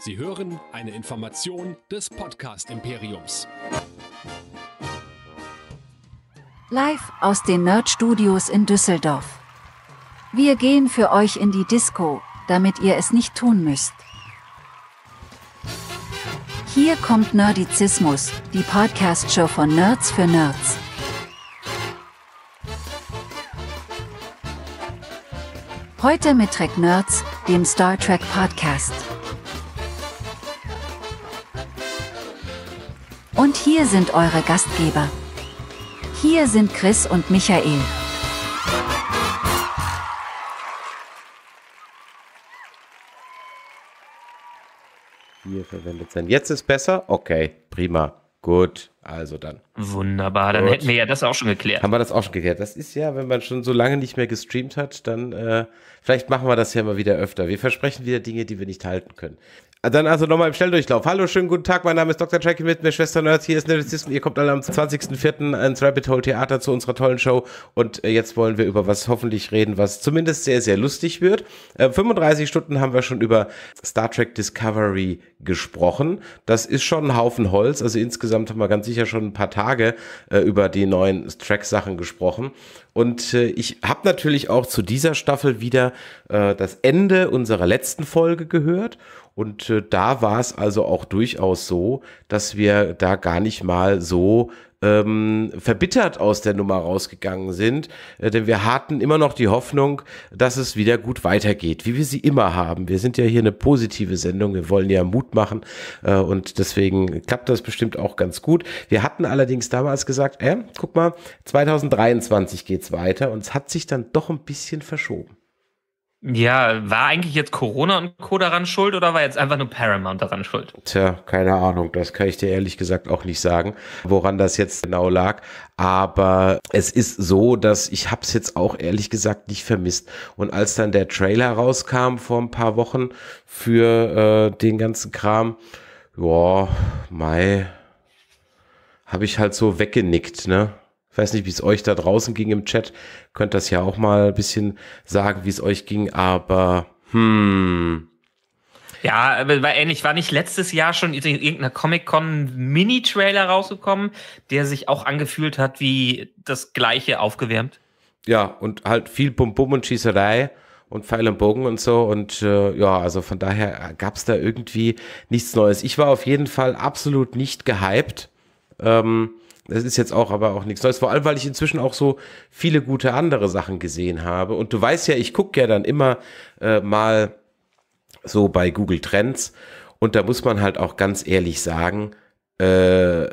Sie hören eine Information des Podcast Imperiums. Live aus den Nerd Studios in Düsseldorf. Wir gehen für euch in die Disco, damit ihr es nicht tun müsst. Hier kommt Nerdizismus, die Podcast-Show von Nerds für Nerds. Heute mit Trek Nerds, dem Star Trek Podcast. Hier sind eure Gastgeber. Hier sind Chris und Michael. Hier verwendet sein. Jetzt ist besser? Okay, prima. Gut, also dann. Wunderbar, dann Gut. hätten wir ja das auch schon geklärt. Haben wir das auch schon geklärt. Das ist ja, wenn man schon so lange nicht mehr gestreamt hat, dann äh, vielleicht machen wir das ja mal wieder öfter. Wir versprechen wieder Dinge, die wir nicht halten können. Ah, dann also nochmal im Schnelldurchlauf. Hallo, schönen guten Tag. Mein Name ist Dr. Jackie mit mir, Schwester Nerds. Hier ist Nerdizismus. Ihr kommt alle am 20.04. ins Rabbit Hole Theater zu unserer tollen Show. Und äh, jetzt wollen wir über was hoffentlich reden, was zumindest sehr, sehr lustig wird. Äh, 35 Stunden haben wir schon über Star Trek Discovery gesprochen. Das ist schon ein Haufen Holz. Also insgesamt haben wir ganz sicher schon ein paar Tage äh, über die neuen Track-Sachen gesprochen. Und äh, ich habe natürlich auch zu dieser Staffel wieder äh, das Ende unserer letzten Folge gehört und äh, da war es also auch durchaus so, dass wir da gar nicht mal so ähm, verbittert aus der Nummer rausgegangen sind, äh, denn wir hatten immer noch die Hoffnung, dass es wieder gut weitergeht, wie wir sie immer haben. Wir sind ja hier eine positive Sendung, wir wollen ja Mut machen äh, und deswegen klappt das bestimmt auch ganz gut. Wir hatten allerdings damals gesagt, äh, guck mal, 2023 geht's weiter und es hat sich dann doch ein bisschen verschoben. Ja, war eigentlich jetzt Corona und Co. daran schuld oder war jetzt einfach nur Paramount daran schuld? Tja, keine Ahnung. Das kann ich dir ehrlich gesagt auch nicht sagen, woran das jetzt genau lag. Aber es ist so, dass ich es jetzt auch ehrlich gesagt nicht vermisst. Und als dann der Trailer rauskam vor ein paar Wochen für äh, den ganzen Kram, ja, Mai, habe ich halt so weggenickt, ne? Ich weiß nicht, wie es euch da draußen ging im Chat. Könnt das ja auch mal ein bisschen sagen, wie es euch ging, aber hm. Ja, aber ähnlich war nicht letztes Jahr schon irgendeiner Comic-Con Mini-Trailer rausgekommen, der sich auch angefühlt hat wie das gleiche aufgewärmt. Ja, und halt viel Bum-Bum und Schießerei und Pfeil und Bogen und so. Und äh, ja, also von daher äh, gab es da irgendwie nichts Neues. Ich war auf jeden Fall absolut nicht gehypt. Ähm, das ist jetzt auch aber auch nichts Neues. Vor allem, weil ich inzwischen auch so viele gute andere Sachen gesehen habe. Und du weißt ja, ich gucke ja dann immer äh, mal so bei Google Trends. Und da muss man halt auch ganz ehrlich sagen, äh,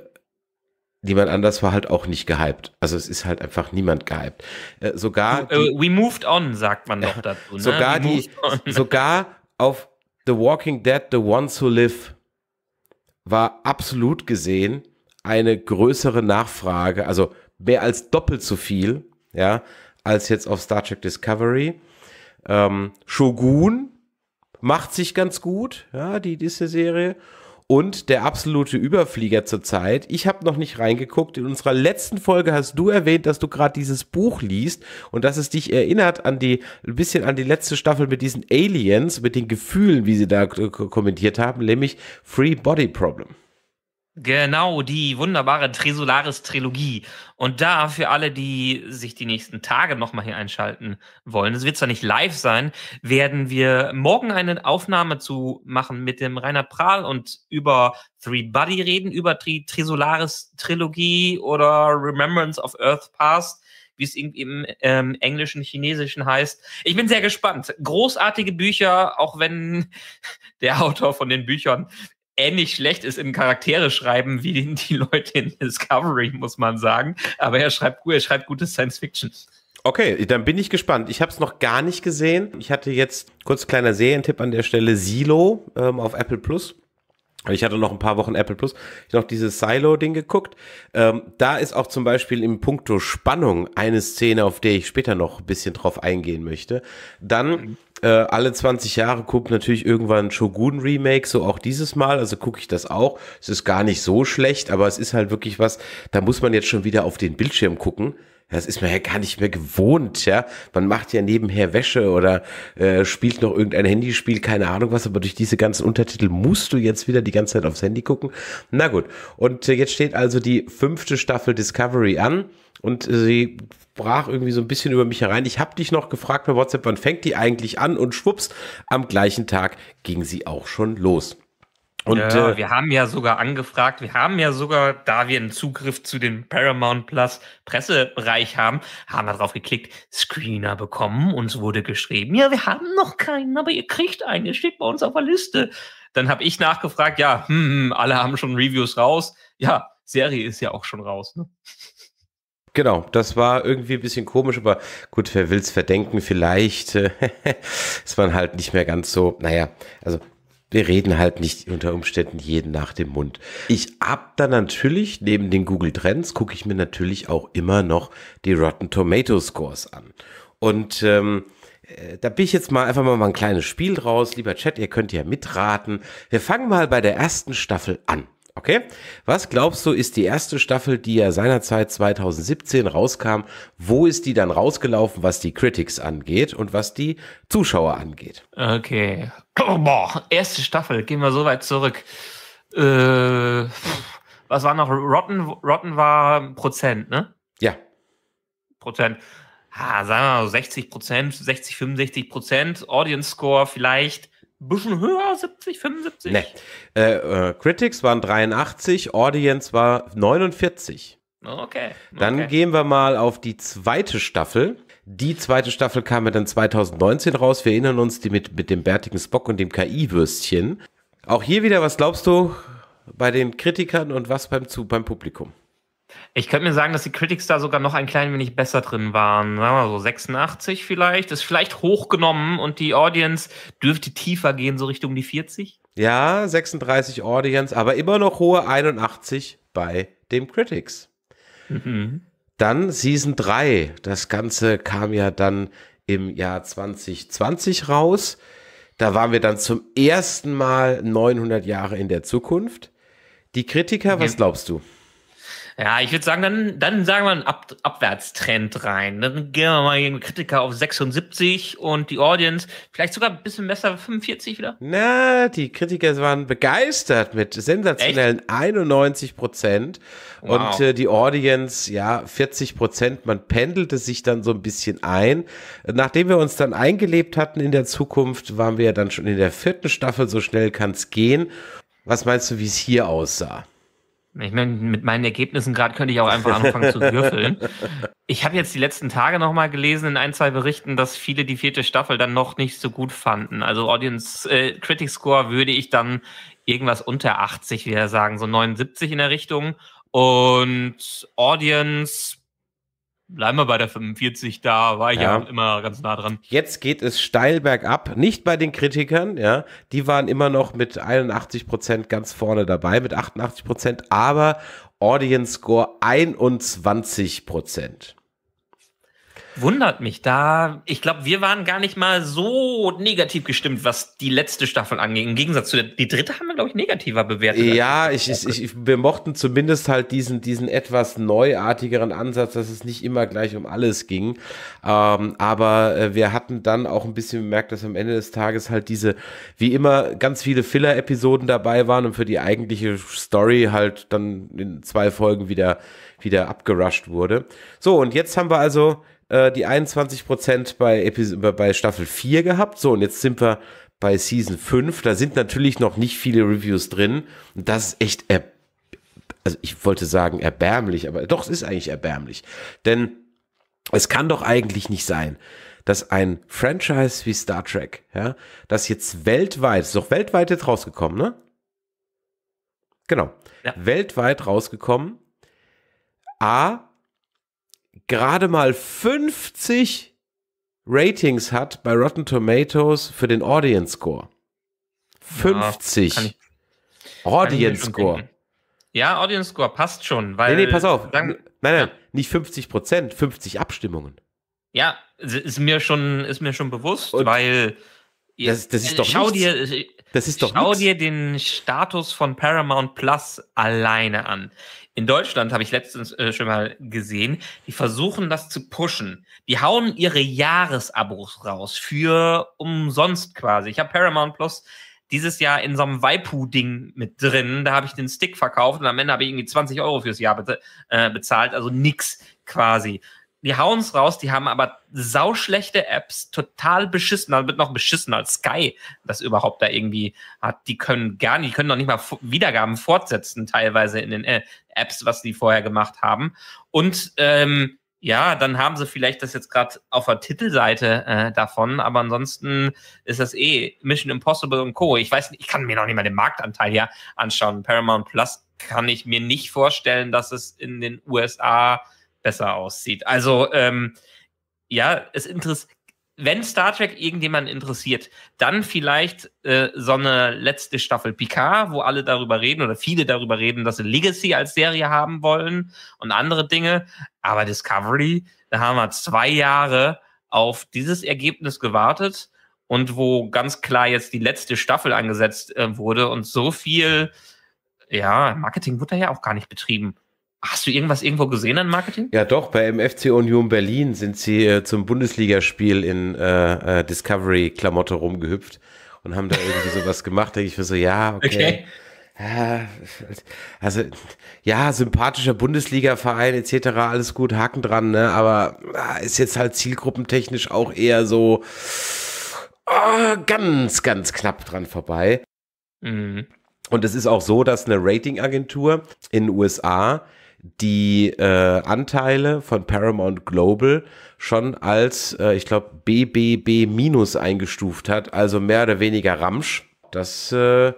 niemand anders war halt auch nicht gehypt. Also es ist halt einfach niemand gehypt. Äh, sogar. Äh, die, we moved on, sagt man doch dazu. Ne? Sogar, die, sogar auf The Walking Dead, The Ones Who Live war absolut gesehen eine größere Nachfrage, also mehr als doppelt so viel, ja, als jetzt auf Star Trek Discovery. Ähm, Shogun macht sich ganz gut, ja, die, diese Serie. Und der absolute Überflieger zurzeit. Ich habe noch nicht reingeguckt. In unserer letzten Folge hast du erwähnt, dass du gerade dieses Buch liest und dass es dich erinnert an die, ein bisschen an die letzte Staffel mit diesen Aliens, mit den Gefühlen, wie sie da kommentiert haben, nämlich Free Body Problem. Genau, die wunderbare Tresolaris-Trilogie. Und da für alle, die sich die nächsten Tage nochmal hier einschalten wollen, es wird zwar nicht live sein, werden wir morgen eine Aufnahme zu machen mit dem Reinhard Prahl und über Three Buddy reden, über die Tresolaris-Trilogie oder Remembrance of Earth Past wie es irgendwie im ähm, Englischen, Chinesischen heißt. Ich bin sehr gespannt. Großartige Bücher, auch wenn der Autor von den Büchern ähnlich eh schlecht ist in Charaktere schreiben wie die, Leute in Discovery, muss man sagen. Aber er schreibt gut, er schreibt gutes Science Fiction. Okay, dann bin ich gespannt. Ich habe es noch gar nicht gesehen. Ich hatte jetzt kurz kleiner Serientipp an der Stelle Silo ähm, auf Apple Plus. Ich hatte noch ein paar Wochen Apple Plus. Ich habe noch dieses Silo-Ding geguckt. Ähm, da ist auch zum Beispiel im Punkto Spannung eine Szene, auf der ich später noch ein bisschen drauf eingehen möchte. Dann äh, alle 20 Jahre guckt natürlich irgendwann Shogun Remake, so auch dieses Mal. Also gucke ich das auch. Es ist gar nicht so schlecht, aber es ist halt wirklich was, da muss man jetzt schon wieder auf den Bildschirm gucken. Das ist man ja gar nicht mehr gewohnt, ja. Man macht ja nebenher Wäsche oder äh, spielt noch irgendein Handyspiel, keine Ahnung was, aber durch diese ganzen Untertitel musst du jetzt wieder die ganze Zeit aufs Handy gucken. Na gut. Und äh, jetzt steht also die fünfte Staffel Discovery an und äh, sie brach irgendwie so ein bisschen über mich herein. Ich habe dich noch gefragt bei WhatsApp, wann fängt die eigentlich an? Und schwupps, am gleichen Tag ging sie auch schon los. Und ja, äh, wir haben ja sogar angefragt, wir haben ja sogar, da wir einen Zugriff zu dem Paramount Plus Pressebereich haben, haben wir drauf geklickt, Screener bekommen, uns wurde geschrieben, ja, wir haben noch keinen, aber ihr kriegt einen, ihr steht bei uns auf der Liste. Dann habe ich nachgefragt, ja, hm, hm, hm, alle haben schon Reviews raus. Ja, Serie ist ja auch schon raus, ne? Genau, das war irgendwie ein bisschen komisch, aber gut, wer will's verdenken? Vielleicht äh, ist man halt nicht mehr ganz so, naja, also wir reden halt nicht unter Umständen jeden nach dem Mund. Ich hab dann natürlich, neben den Google Trends, gucke ich mir natürlich auch immer noch die Rotten Tomato Scores an. Und ähm, äh, da bin ich jetzt mal einfach mal ein kleines Spiel draus. Lieber Chat, ihr könnt ja mitraten. Wir fangen mal bei der ersten Staffel an. Okay. Was glaubst du, ist die erste Staffel, die ja seinerzeit 2017 rauskam, wo ist die dann rausgelaufen, was die Critics angeht und was die Zuschauer angeht? Okay. Oh, boah, erste Staffel, gehen wir so weit zurück. Äh, was war noch? Rotten, Rotten war Prozent, ne? Ja. Prozent. Ha, sagen wir mal 60 Prozent, 60, 65 Prozent. Audience Score vielleicht bisschen höher, 70, 75? Nee. Äh, äh, Critics waren 83, Audience war 49. Okay. Dann okay. gehen wir mal auf die zweite Staffel. Die zweite Staffel kam ja dann 2019 raus. Wir erinnern uns, die mit, mit dem bärtigen Spock und dem KI-Würstchen. Auch hier wieder, was glaubst du bei den Kritikern und was beim, zu, beim Publikum? Ich könnte mir sagen, dass die Critics da sogar noch ein klein wenig besser drin waren. Sagen wir mal so 86 vielleicht. Ist vielleicht hochgenommen und die Audience dürfte tiefer gehen, so Richtung die 40? Ja, 36 Audience, aber immer noch hohe 81 bei dem Critics. Mhm. Dann Season 3. Das Ganze kam ja dann im Jahr 2020 raus. Da waren wir dann zum ersten Mal 900 Jahre in der Zukunft. Die Kritiker, was glaubst du? Ja, ich würde sagen, dann, dann sagen wir einen Ab Abwärtstrend rein. Dann gehen wir mal gegen Kritiker auf 76 und die Audience vielleicht sogar ein bisschen besser 45 wieder. Na, die Kritiker waren begeistert mit sensationellen Echt? 91 Prozent wow. und äh, die Audience, ja, 40 Prozent. Man pendelte sich dann so ein bisschen ein. Nachdem wir uns dann eingelebt hatten in der Zukunft, waren wir ja dann schon in der vierten Staffel, so schnell kann es gehen. Was meinst du, wie es hier aussah? Ich meine, mit meinen Ergebnissen gerade könnte ich auch einfach anfangen zu würfeln. Ich habe jetzt die letzten Tage nochmal gelesen in ein, zwei Berichten, dass viele die vierte Staffel dann noch nicht so gut fanden. Also Audience äh, Critic Score würde ich dann irgendwas unter 80 wieder sagen, so 79 in der Richtung. Und Audience bleiben wir bei der 45, da war ich ja. ja. immer ganz nah dran. Jetzt geht es steil bergab, nicht bei den Kritikern, ja, die waren immer noch mit 81 Prozent ganz vorne dabei, mit 88 Prozent, aber Audience Score 21 Prozent. Wundert mich da. Ich glaube, wir waren gar nicht mal so negativ gestimmt, was die letzte Staffel angeht. Im Gegensatz zu der die dritte haben wir, glaube ich, negativer bewertet. Ja, ich, ich, ich, wir mochten zumindest halt diesen, diesen etwas neuartigeren Ansatz, dass es nicht immer gleich um alles ging. Ähm, aber äh, wir hatten dann auch ein bisschen bemerkt, dass am Ende des Tages halt diese, wie immer, ganz viele Filler-Episoden dabei waren und für die eigentliche Story halt dann in zwei Folgen wieder, wieder abgerusht wurde. So, und jetzt haben wir also äh, die 21% bei, Epis bei Staffel 4 gehabt. So, und jetzt sind wir bei Season 5. Da sind natürlich noch nicht viele Reviews drin. Und das ist echt, er also ich wollte sagen erbärmlich, aber doch, es ist eigentlich erbärmlich. Denn es kann doch eigentlich nicht sein, dass ein Franchise wie Star Trek, ja, das jetzt weltweit, ist doch weltweit jetzt rausgekommen, ne? Genau. Ja. Weltweit rausgekommen. A, gerade mal 50 Ratings hat bei Rotten Tomatoes für den Audience Score. 50. Ja, ich, Audience Score. Ja, Audience Score passt schon, weil. Nee, nee, pass auf. Dann, nein, nein, ja. nicht 50 Prozent, 50 Abstimmungen. Ja, ist mir schon, ist mir schon bewusst, Und weil. Das, das ist doch schau nichts. dir, das ist doch Schau nix. dir den Status von Paramount Plus alleine an. In Deutschland habe ich letztens äh, schon mal gesehen, die versuchen das zu pushen. Die hauen ihre Jahresabos raus für umsonst quasi. Ich habe Paramount Plus dieses Jahr in so einem Waipu-Ding mit drin. Da habe ich den Stick verkauft und am Ende habe ich irgendwie 20 Euro fürs Jahr be äh, bezahlt. Also nix quasi die hauen's raus, die haben aber sauschlechte Apps, total beschissen, dann wird noch beschissen als Sky, das überhaupt da irgendwie hat. Die können gar nicht, die können noch nicht mal Wiedergaben fortsetzen, teilweise in den äh, Apps, was die vorher gemacht haben. Und ähm, ja, dann haben sie vielleicht das jetzt gerade auf der Titelseite äh, davon, aber ansonsten ist das eh Mission Impossible und Co. Ich weiß nicht, ich kann mir noch nicht mal den Marktanteil hier anschauen. Paramount Plus kann ich mir nicht vorstellen, dass es in den USA besser aussieht. Also ähm, ja, es interessiert. Wenn Star Trek irgendjemanden interessiert, dann vielleicht äh, so eine letzte Staffel Picard, wo alle darüber reden oder viele darüber reden, dass sie Legacy als Serie haben wollen und andere Dinge. Aber Discovery, da haben wir zwei Jahre auf dieses Ergebnis gewartet und wo ganz klar jetzt die letzte Staffel angesetzt äh, wurde und so viel, ja, Marketing wurde da ja auch gar nicht betrieben. Hast du irgendwas irgendwo gesehen an Marketing? Ja, doch. Bei MFC Union Berlin sind sie äh, zum Bundesligaspiel in äh, äh, Discovery-Klamotte rumgehüpft und haben da irgendwie sowas gemacht. Da denke ich mir so, ja, okay. okay. also, ja, sympathischer Bundesliga-Verein etc., alles gut, Haken dran, ne? aber ah, ist jetzt halt zielgruppentechnisch auch eher so oh, ganz, ganz knapp dran vorbei. Mhm. Und es ist auch so, dass eine Ratingagentur in den USA die äh, Anteile von Paramount Global schon als, äh, ich glaube, BBB minus eingestuft hat, also mehr oder weniger Ramsch. Das äh,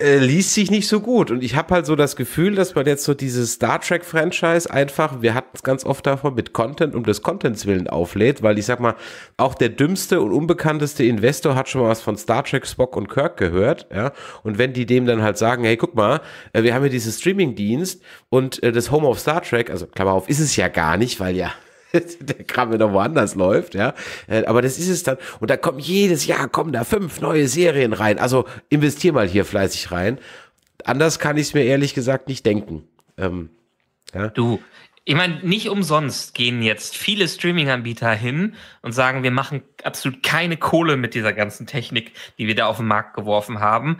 äh, liest sich nicht so gut. Und ich habe halt so das Gefühl, dass man jetzt so dieses Star Trek-Franchise einfach, wir hatten es ganz oft davon, mit Content um des Contents willen auflädt, weil ich sag mal, auch der dümmste und unbekannteste Investor hat schon mal was von Star Trek, Spock und Kirk gehört. Ja? Und wenn die dem dann halt sagen, hey, guck mal, äh, wir haben hier diesen Streaming-Dienst und äh, das Home of Star Trek, also Klammer auf, ist es ja gar nicht, weil ja der Kram wieder woanders läuft, ja. Äh, aber das ist es dann. Und da kommen jedes Jahr kommen da fünf neue Serien rein. Also investier mal hier fleißig rein. Anders kann ich es mir ehrlich gesagt nicht denken. Ähm, ja. Du, ich meine, nicht umsonst gehen jetzt viele Streaming-Anbieter hin und sagen, wir machen absolut keine Kohle mit dieser ganzen Technik, die wir da auf den Markt geworfen haben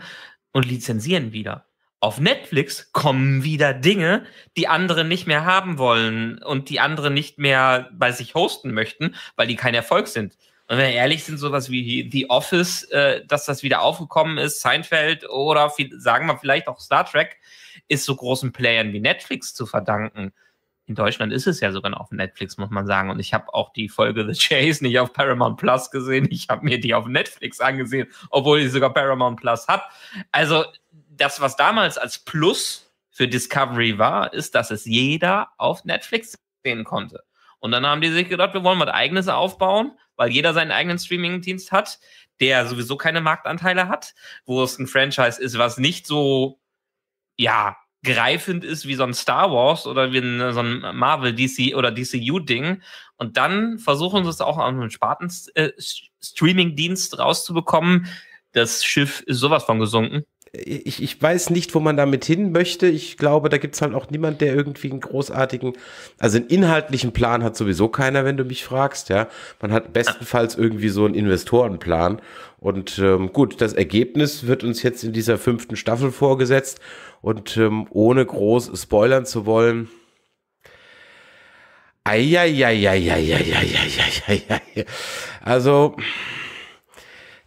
und lizenzieren wieder auf Netflix kommen wieder Dinge, die andere nicht mehr haben wollen und die andere nicht mehr bei sich hosten möchten, weil die kein Erfolg sind. Und wenn wir ehrlich sind, sowas wie The Office, äh, dass das wieder aufgekommen ist, Seinfeld oder viel, sagen wir vielleicht auch Star Trek, ist so großen Playern wie Netflix zu verdanken. In Deutschland ist es ja sogar noch auf Netflix, muss man sagen. Und ich habe auch die Folge The Chase nicht auf Paramount Plus gesehen. Ich habe mir die auf Netflix angesehen, obwohl ich sogar Paramount Plus habe. Also das, was damals als Plus für Discovery war, ist, dass es jeder auf Netflix sehen konnte. Und dann haben die sich gedacht, wir wollen was eigenes aufbauen, weil jeder seinen eigenen Streaming-Dienst hat, der sowieso keine Marktanteile hat, wo es ein Franchise ist, was nicht so, ja, greifend ist wie so ein Star Wars oder wie ein, so ein Marvel DC oder DCU-Ding. Und dann versuchen sie es auch an einem spaten äh, streaming dienst rauszubekommen. Das Schiff ist sowas von gesunken ich, ich weiß nicht, wo man damit hin möchte. Ich glaube, da gibt es halt auch niemand, der irgendwie einen großartigen, also einen inhaltlichen Plan hat sowieso keiner, wenn du mich fragst. Ja, man hat bestenfalls irgendwie so einen Investorenplan. Und ähm, gut, das Ergebnis wird uns jetzt in dieser fünften Staffel vorgesetzt. Und ähm, ohne groß spoilern zu wollen, Eieieiei. Also,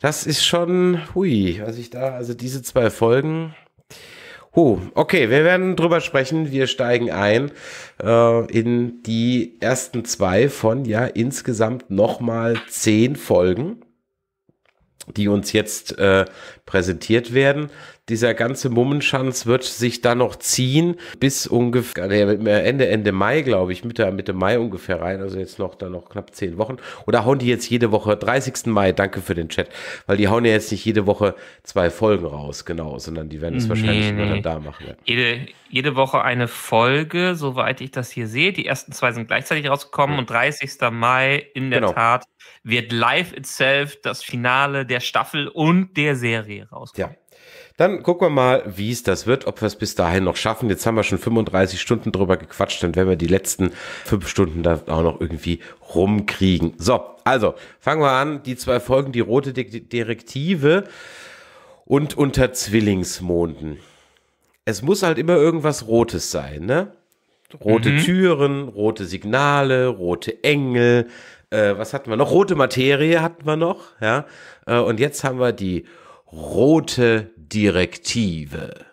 das ist schon, hui, was ich da, also diese zwei Folgen. Huh, okay, wir werden drüber sprechen. Wir steigen ein äh, in die ersten zwei von ja insgesamt nochmal zehn Folgen, die uns jetzt äh, präsentiert werden dieser ganze Mummenschanz wird sich dann noch ziehen bis ungefähr äh, Ende, Ende Mai, glaube ich, Mitte, Mitte Mai ungefähr rein. Also jetzt noch, dann noch knapp zehn Wochen. Oder hauen die jetzt jede Woche, 30. Mai, danke für den Chat, weil die hauen ja jetzt nicht jede Woche zwei Folgen raus, genau, sondern die werden es nee, wahrscheinlich nee. nur dann da machen. Ja. Jede, jede Woche eine Folge, soweit ich das hier sehe. Die ersten zwei sind gleichzeitig rausgekommen ja. Hm. und 30. Mai in der genau. Tat wird Live Itself das Finale der Staffel und der Serie rauskommen. Ja. Dann gucken wir mal, wie es das wird, ob wir es bis dahin noch schaffen. Jetzt haben wir schon 35 Stunden drüber gequatscht, dann werden wir die letzten fünf Stunden da auch noch irgendwie rumkriegen. So, also fangen wir an. Die zwei Folgen, die rote Direktive und unter Zwillingsmonden. Es muss halt immer irgendwas Rotes sein, ne? Rote mhm. Türen, rote Signale, rote Engel. Äh, was hatten wir noch? Rote Materie hatten wir noch, ja. Äh, und jetzt haben wir die rote Direktive.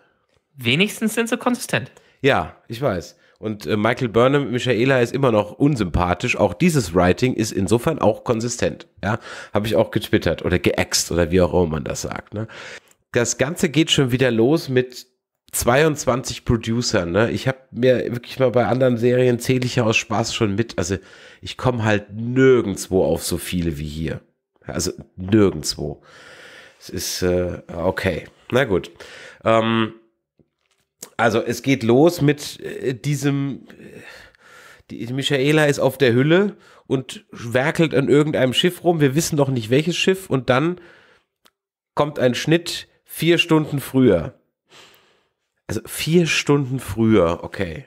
Wenigstens sind sie konsistent. Ja, ich weiß. Und äh, Michael Burnham, Michaela ist immer noch unsympathisch. Auch dieses Writing ist insofern auch konsistent. Ja, habe ich auch getwittert oder geäxt oder wie auch immer man das sagt. Ne? Das Ganze geht schon wieder los mit 22 Producern. Ne? Ich habe mir wirklich mal bei anderen Serien zähle ich ja aus Spaß schon mit. Also ich komme halt nirgendwo auf so viele wie hier. Also nirgendwo. Es ist äh, okay. Na gut. Ähm, also es geht los mit äh, diesem. Äh, die Michaela ist auf der Hülle und werkelt an irgendeinem Schiff rum. Wir wissen noch nicht welches Schiff. Und dann kommt ein Schnitt vier Stunden früher. Also vier Stunden früher, okay.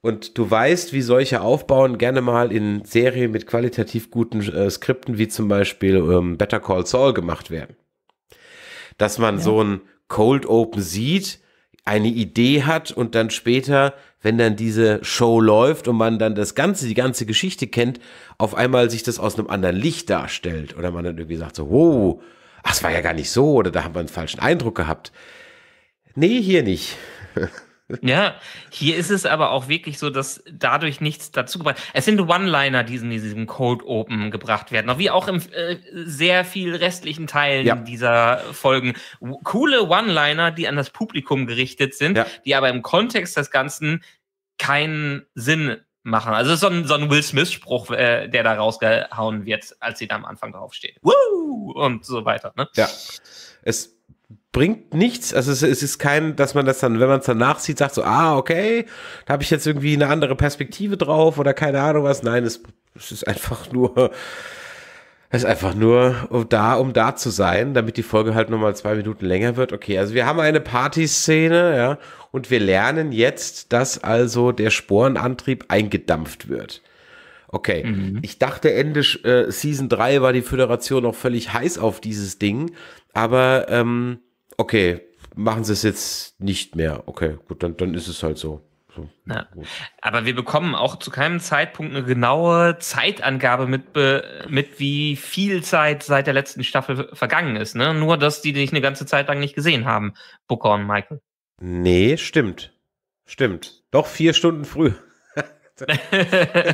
Und du weißt, wie solche aufbauen, gerne mal in Serien mit qualitativ guten äh, Skripten, wie zum Beispiel ähm, Better Call Saul, gemacht werden dass man ja. so ein Cold Open sieht, eine Idee hat und dann später, wenn dann diese Show läuft und man dann das Ganze, die ganze Geschichte kennt, auf einmal sich das aus einem anderen Licht darstellt oder man dann irgendwie sagt so, wow, ach, es war ja gar nicht so oder da haben wir einen falschen Eindruck gehabt. Nee, hier nicht. Ja, hier ist es aber auch wirklich so, dass dadurch nichts dazu gebracht Es sind One-Liner, die in diesem Code Open gebracht werden, wie auch im äh, sehr viel restlichen Teilen ja. dieser Folgen. Coole One-Liner, die an das Publikum gerichtet sind, ja. die aber im Kontext des Ganzen keinen Sinn machen. Also es ist so ein, so ein Will Smith-Spruch, äh, der da rausgehauen wird, als sie da am Anfang draufsteht. Woo! Und so weiter. Ne? Ja. Es bringt nichts. Also es, es, ist kein, dass man das dann, wenn man es dann nachsieht, sagt so, ah, okay, da habe ich jetzt irgendwie eine andere Perspektive drauf oder keine Ahnung was. Nein, es, es ist einfach nur, es ist einfach nur um da, um da zu sein, damit die Folge halt nochmal zwei Minuten länger wird. Okay, also wir haben eine Partyszene, ja, und wir lernen jetzt, dass also der Sporenantrieb eingedampft wird. Okay. Mhm. Ich dachte, Ende äh, Season 3 war die Föderation auch völlig heiß auf dieses Ding, aber ähm, okay, machen sie es jetzt nicht mehr. Okay, gut, dann, dann ist es halt so. so ja. Aber wir bekommen auch zu keinem Zeitpunkt eine genaue Zeitangabe mit, mit wie viel Zeit seit der letzten Staffel vergangen ist. Ne? Nur, dass die dich eine ganze Zeit lang nicht gesehen haben, Booker und Michael. Nee, stimmt. Stimmt. Doch vier Stunden früher.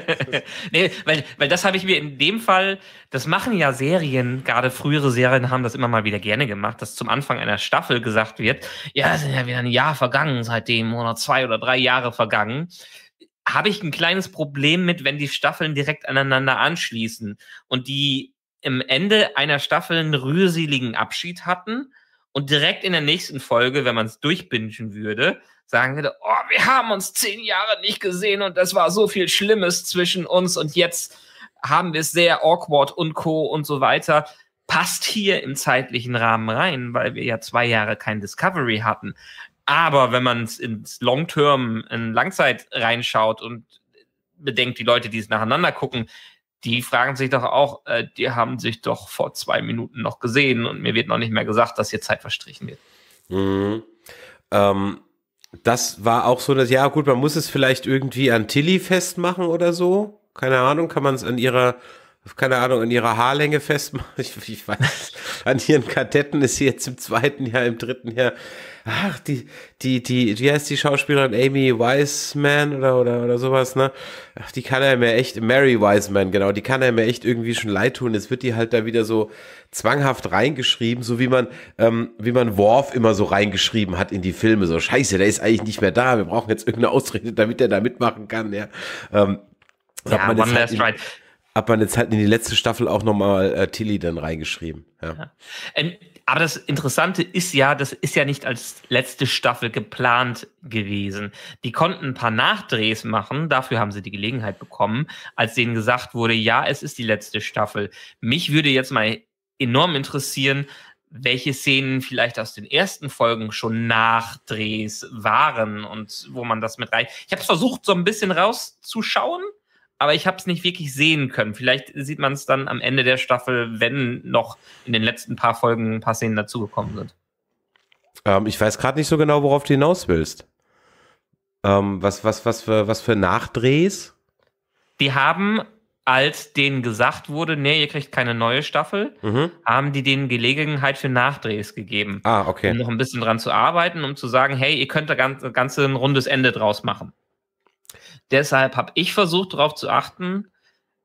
nee, weil, weil das habe ich mir in dem Fall, das machen ja Serien, gerade frühere Serien haben das immer mal wieder gerne gemacht, dass zum Anfang einer Staffel gesagt wird, ja, es sind ja wieder ein Jahr vergangen seitdem oder zwei oder drei Jahre vergangen. Habe ich ein kleines Problem mit, wenn die Staffeln direkt aneinander anschließen und die im Ende einer Staffel einen rührseligen Abschied hatten und direkt in der nächsten Folge, wenn man es durchbingen würde, sagen hätte, oh, wir haben uns zehn Jahre nicht gesehen und es war so viel Schlimmes zwischen uns und jetzt haben wir es sehr awkward und co und so weiter. Passt hier im zeitlichen Rahmen rein, weil wir ja zwei Jahre kein Discovery hatten. Aber wenn man es ins Long-Term, in Langzeit reinschaut und bedenkt, die Leute, die es nacheinander gucken, die fragen sich doch auch, äh, die haben sich doch vor zwei Minuten noch gesehen und mir wird noch nicht mehr gesagt, dass hier Zeit verstrichen wird. Mhm. Ähm, das war auch so, dass, ja gut, man muss es vielleicht irgendwie an Tilly festmachen oder so. Keine Ahnung, kann man es an ihrer, keine Ahnung, an ihrer Haarlänge festmachen. Ich, ich weiß, an ihren Kadetten ist sie jetzt im zweiten Jahr, im dritten Jahr ach, die, die, die, wie heißt die Schauspielerin? Amy Wiseman oder, oder, oder sowas, ne? Ach, die kann er mir echt, Mary Wiseman, genau, die kann er mir echt irgendwie schon leid tun. Jetzt wird die halt da wieder so zwanghaft reingeschrieben, so wie man, ähm, wie man Worf immer so reingeschrieben hat in die Filme. So, scheiße, der ist eigentlich nicht mehr da. Wir brauchen jetzt irgendeine Ausrede, damit er da mitmachen kann, ja. Ähm, ja, one halt last halt right. Hat man jetzt halt in die letzte Staffel auch nochmal äh, Tilly dann reingeschrieben. Ja. ja. Ähm, aber das Interessante ist ja, das ist ja nicht als letzte Staffel geplant gewesen. Die konnten ein paar Nachdrehs machen, dafür haben sie die Gelegenheit bekommen, als denen gesagt wurde, ja, es ist die letzte Staffel. Mich würde jetzt mal enorm interessieren, welche Szenen vielleicht aus den ersten Folgen schon Nachdrehs waren und wo man das mit rein. Ich habe versucht, so ein bisschen rauszuschauen, aber ich habe es nicht wirklich sehen können. Vielleicht sieht man es dann am Ende der Staffel, wenn noch in den letzten paar Folgen ein paar Szenen dazugekommen sind. Ähm, ich weiß gerade nicht so genau, worauf du hinaus willst. Ähm, was, was, was, für, was für Nachdrehs? Die haben, als denen gesagt wurde, nee, ihr kriegt keine neue Staffel, mhm. haben die denen Gelegenheit für Nachdrehs gegeben. Ah, okay. Um noch ein bisschen dran zu arbeiten, um zu sagen, hey, ihr könnt da ganz, ganz ein rundes Ende draus machen. Deshalb habe ich versucht, darauf zu achten,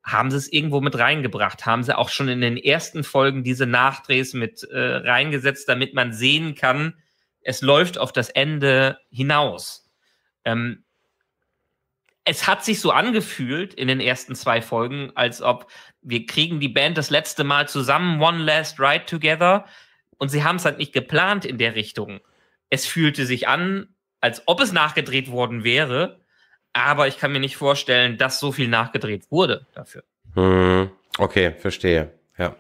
haben sie es irgendwo mit reingebracht, haben sie auch schon in den ersten Folgen diese Nachdrehs mit äh, reingesetzt, damit man sehen kann, es läuft auf das Ende hinaus. Ähm, es hat sich so angefühlt in den ersten zwei Folgen, als ob wir kriegen die Band das letzte Mal zusammen, One Last Ride Together, und sie haben es halt nicht geplant in der Richtung. Es fühlte sich an, als ob es nachgedreht worden wäre, aber ich kann mir nicht vorstellen, dass so viel nachgedreht wurde dafür. Mhm. okay, verstehe. Ja.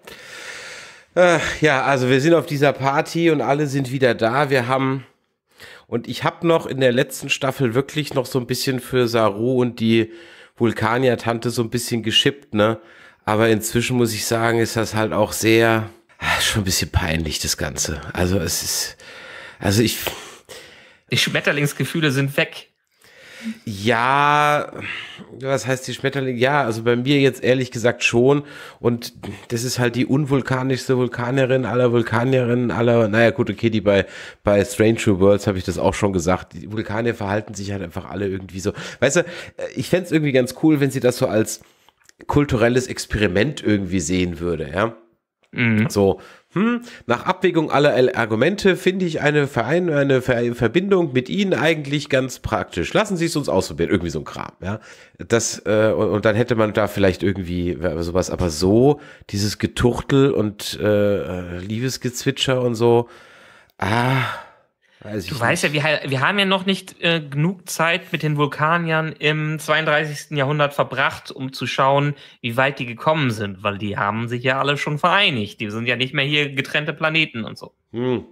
Äh, ja, also wir sind auf dieser Party und alle sind wieder da. Wir haben und ich habe noch in der letzten Staffel wirklich noch so ein bisschen für Saru und die Vulkanier-Tante so ein bisschen geschippt, ne? Aber inzwischen muss ich sagen, ist das halt auch sehr ah, schon ein bisschen peinlich das Ganze. Also es ist also ich die Schmetterlingsgefühle sind weg. Ja, was heißt die Schmetterlinge? Ja, also bei mir jetzt ehrlich gesagt schon. Und das ist halt die unvulkanischste Vulkanerin aller Vulkanerinnen aller. Naja, gut, okay, die bei, bei Strange True Worlds habe ich das auch schon gesagt. Die Vulkanier verhalten sich halt einfach alle irgendwie so. Weißt du, äh, ich fände es irgendwie ganz cool, wenn sie das so als kulturelles Experiment irgendwie sehen würde, ja. Mhm. So, hm, nach Abwägung aller Argumente finde ich eine, Verein eine Ver Verbindung mit Ihnen eigentlich ganz praktisch. Lassen Sie es uns ausprobieren. Irgendwie so ein Kram, ja. Das, äh, und, und, dann hätte man da vielleicht irgendwie sowas, aber so, dieses Getuchtel und äh, äh Liebesgezwitscher und so, ah Weiß du weißt ja, wir, wir, haben ja noch nicht äh, genug Zeit mit den Vulkaniern im 32. Jahrhundert verbracht, um zu schauen, wie weit die gekommen sind, weil die haben sich ja alle schon vereinigt. Die sind ja nicht mehr hier getrennte Planeten und so. Hm.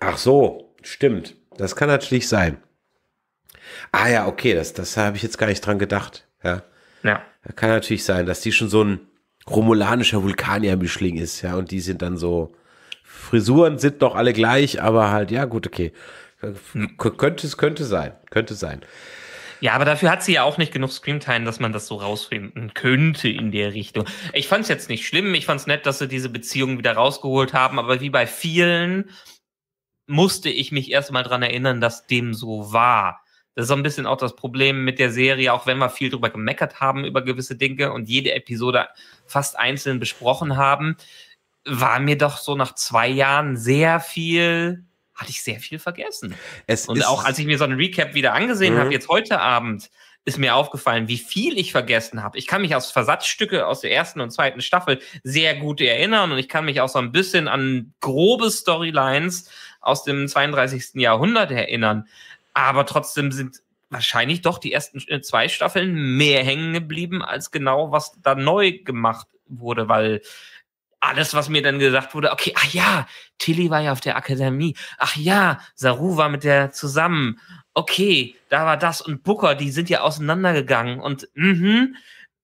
Ach so, stimmt. Das kann natürlich sein. Ah ja, okay, das, das habe ich jetzt gar nicht dran gedacht. Ja. ja. Das kann natürlich sein, dass die schon so ein romulanischer Vulkanier-Mischling ist, ja, und die sind dann so Frisuren sind doch alle gleich, aber halt, ja, gut, okay. Könnte es, könnte sein, könnte sein. Ja, aber dafür hat sie ja auch nicht genug Screamtime, dass man das so rausfinden könnte in der Richtung. Ich fand es jetzt nicht schlimm, ich fand es nett, dass sie diese Beziehung wieder rausgeholt haben, aber wie bei vielen musste ich mich erstmal daran erinnern, dass dem so war. Das ist so ein bisschen auch das Problem mit der Serie, auch wenn wir viel drüber gemeckert haben über gewisse Dinge und jede Episode fast einzeln besprochen haben war mir doch so nach zwei Jahren sehr viel, hatte ich sehr viel vergessen. Es und auch als ich mir so einen Recap wieder angesehen mhm. habe, jetzt heute Abend, ist mir aufgefallen, wie viel ich vergessen habe. Ich kann mich aus Versatzstücke aus der ersten und zweiten Staffel sehr gut erinnern und ich kann mich auch so ein bisschen an grobe Storylines aus dem 32. Jahrhundert erinnern. Aber trotzdem sind wahrscheinlich doch die ersten äh, zwei Staffeln mehr hängen geblieben als genau, was da neu gemacht wurde, weil alles, was mir dann gesagt wurde, okay, ach ja, Tilly war ja auf der Akademie. Ach ja, Saru war mit der zusammen. Okay, da war das und Booker, die sind ja auseinandergegangen und mhm.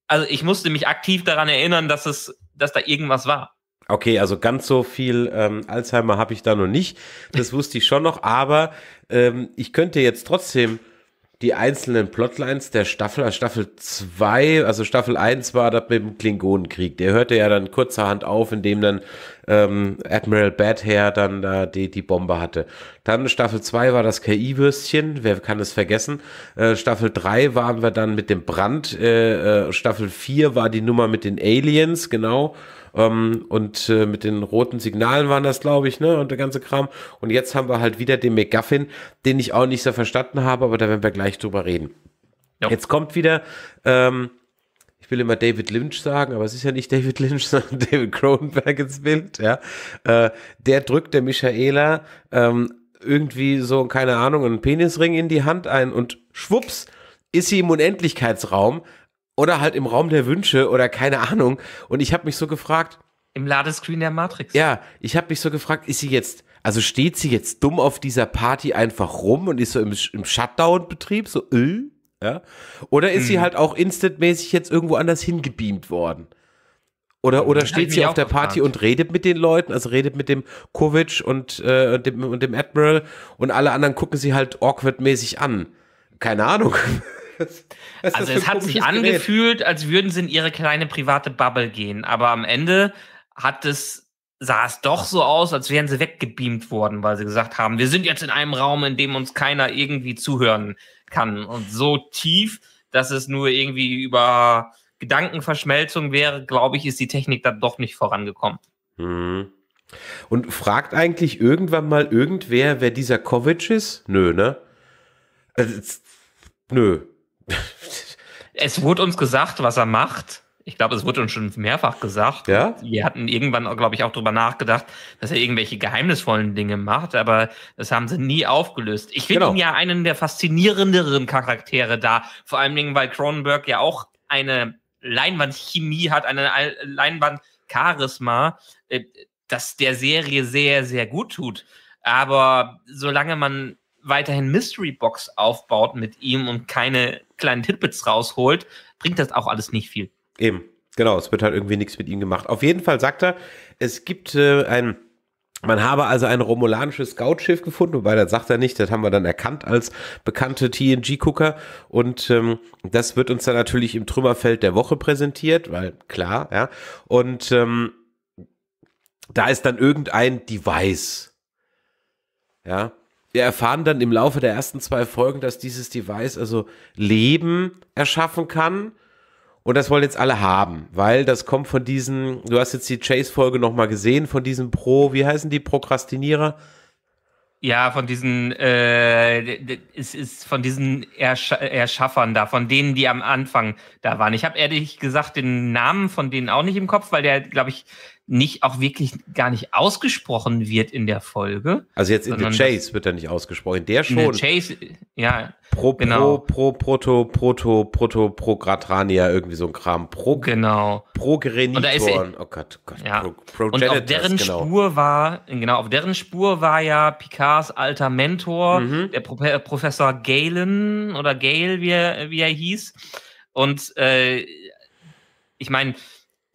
Also ich musste mich aktiv daran erinnern, dass es, dass da irgendwas war. Okay, also ganz so viel ähm, Alzheimer habe ich da noch nicht. Das wusste ich schon noch, aber ähm, ich könnte jetzt trotzdem die einzelnen Plotlines der Staffel, Staffel 2, also Staffel 1 also war das mit dem Klingonenkrieg. Der hörte ja dann kurzerhand auf, indem dann ähm, Admiral Badhair dann da die, die Bombe hatte. Dann Staffel 2 war das KI-Würstchen, wer kann es vergessen. Äh, Staffel 3 waren wir dann mit dem Brand, äh, äh Staffel 4 war die Nummer mit den Aliens, genau. Ähm, und äh, mit den roten Signalen waren das, glaube ich, ne? Und der ganze Kram. Und jetzt haben wir halt wieder den McGuffin, den ich auch nicht so verstanden habe, aber da werden wir gleich drüber reden. Ja. Jetzt kommt wieder. Ähm, ich will immer David Lynch sagen, aber es ist ja nicht David Lynch, sondern David Cronenberg ins Bild, ja. Äh, der drückt der Michaela ähm, irgendwie so, keine Ahnung, einen Penisring in die Hand ein und schwupps ist sie im Unendlichkeitsraum, oder halt im Raum der Wünsche oder keine Ahnung. Und ich habe mich so gefragt. Im Ladescreen der Matrix. Ja, ich habe mich so gefragt, ist sie jetzt, also steht sie jetzt dumm auf dieser Party einfach rum und ist so im, im Shutdown-Betrieb, so, äh, ja? Oder ist hm. sie mhm. halt auch instantmäßig jetzt irgendwo anders hingebeamt worden? Oder, oder steht sie auf der gefragt. Party und redet mit den Leuten, also redet mit dem Kovic und, äh, dem, und dem Admiral und alle anderen gucken sie halt awkward-mäßig an. Keine Ahnung. Was, also es hat sich Gerät? angefühlt, als würden sie in ihre kleine private Bubble gehen, aber am Ende hat es sah es doch so aus, als wären sie weggebeamt worden, weil sie gesagt haben, wir sind jetzt in einem Raum, in dem uns keiner irgendwie zuhören kann und so tief, dass es nur irgendwie über Gedankenverschmelzung wäre, glaube ich, ist die Technik dann doch nicht vorangekommen. Mhm. Und fragt eigentlich irgendwann mal irgendwer, wer dieser Kovic ist? Nö, ne? Also, nö es wurde uns gesagt, was er macht. Ich glaube, es wurde uns schon mehrfach gesagt. Ja? Wir hatten irgendwann, glaube ich, auch darüber nachgedacht, dass er irgendwelche geheimnisvollen Dinge macht, aber das haben sie nie aufgelöst. Ich finde genau. ihn ja einen der faszinierenderen Charaktere da, vor allen Dingen, weil Cronenberg ja auch eine Leinwandchemie hat, eine Leinwandcharisma, äh, das der Serie sehr, sehr gut tut. Aber solange man weiterhin Mystery Box aufbaut mit ihm und keine kleinen Titbits rausholt, bringt das auch alles nicht viel. Eben, genau, es wird halt irgendwie nichts mit ihm gemacht. Auf jeden Fall sagt er, es gibt äh, ein man habe also ein romulanisches Scout-Schiff gefunden, wobei das sagt er nicht, das haben wir dann erkannt als bekannte TNG-Gucker. Und ähm, das wird uns dann natürlich im Trümmerfeld der Woche präsentiert, weil klar, ja. Und ähm, da ist dann irgendein Device. Ja, wir erfahren dann im Laufe der ersten zwei Folgen, dass dieses Device also Leben erschaffen kann. Und das wollen jetzt alle haben, weil das kommt von diesen, du hast jetzt die Chase-Folge nochmal gesehen, von diesen Pro, wie heißen die, Prokrastinierer? Ja, von diesen, äh, es ist von diesen Ersch Erschaffern da, von denen, die am Anfang da waren. Ich habe ehrlich gesagt den Namen von denen auch nicht im Kopf, weil der, glaube ich, nicht auch wirklich gar nicht ausgesprochen wird in der Folge. Also jetzt in The Chase wird er nicht ausgesprochen, der schon. In The Chase, ja. Pro, genau. pro, pro, proto, proto, proto, progratrania, irgendwie so ein Kram. Pro, genau. Pro Gerenitoren. Oh Gott, oh Gott. Ja. Pro, pro Und auf deren genau. Spur war, genau, auf deren Spur war ja Picards alter Mentor, mhm. der pro äh, Professor Galen oder Gale, wie er, wie er hieß. Und äh, ich meine,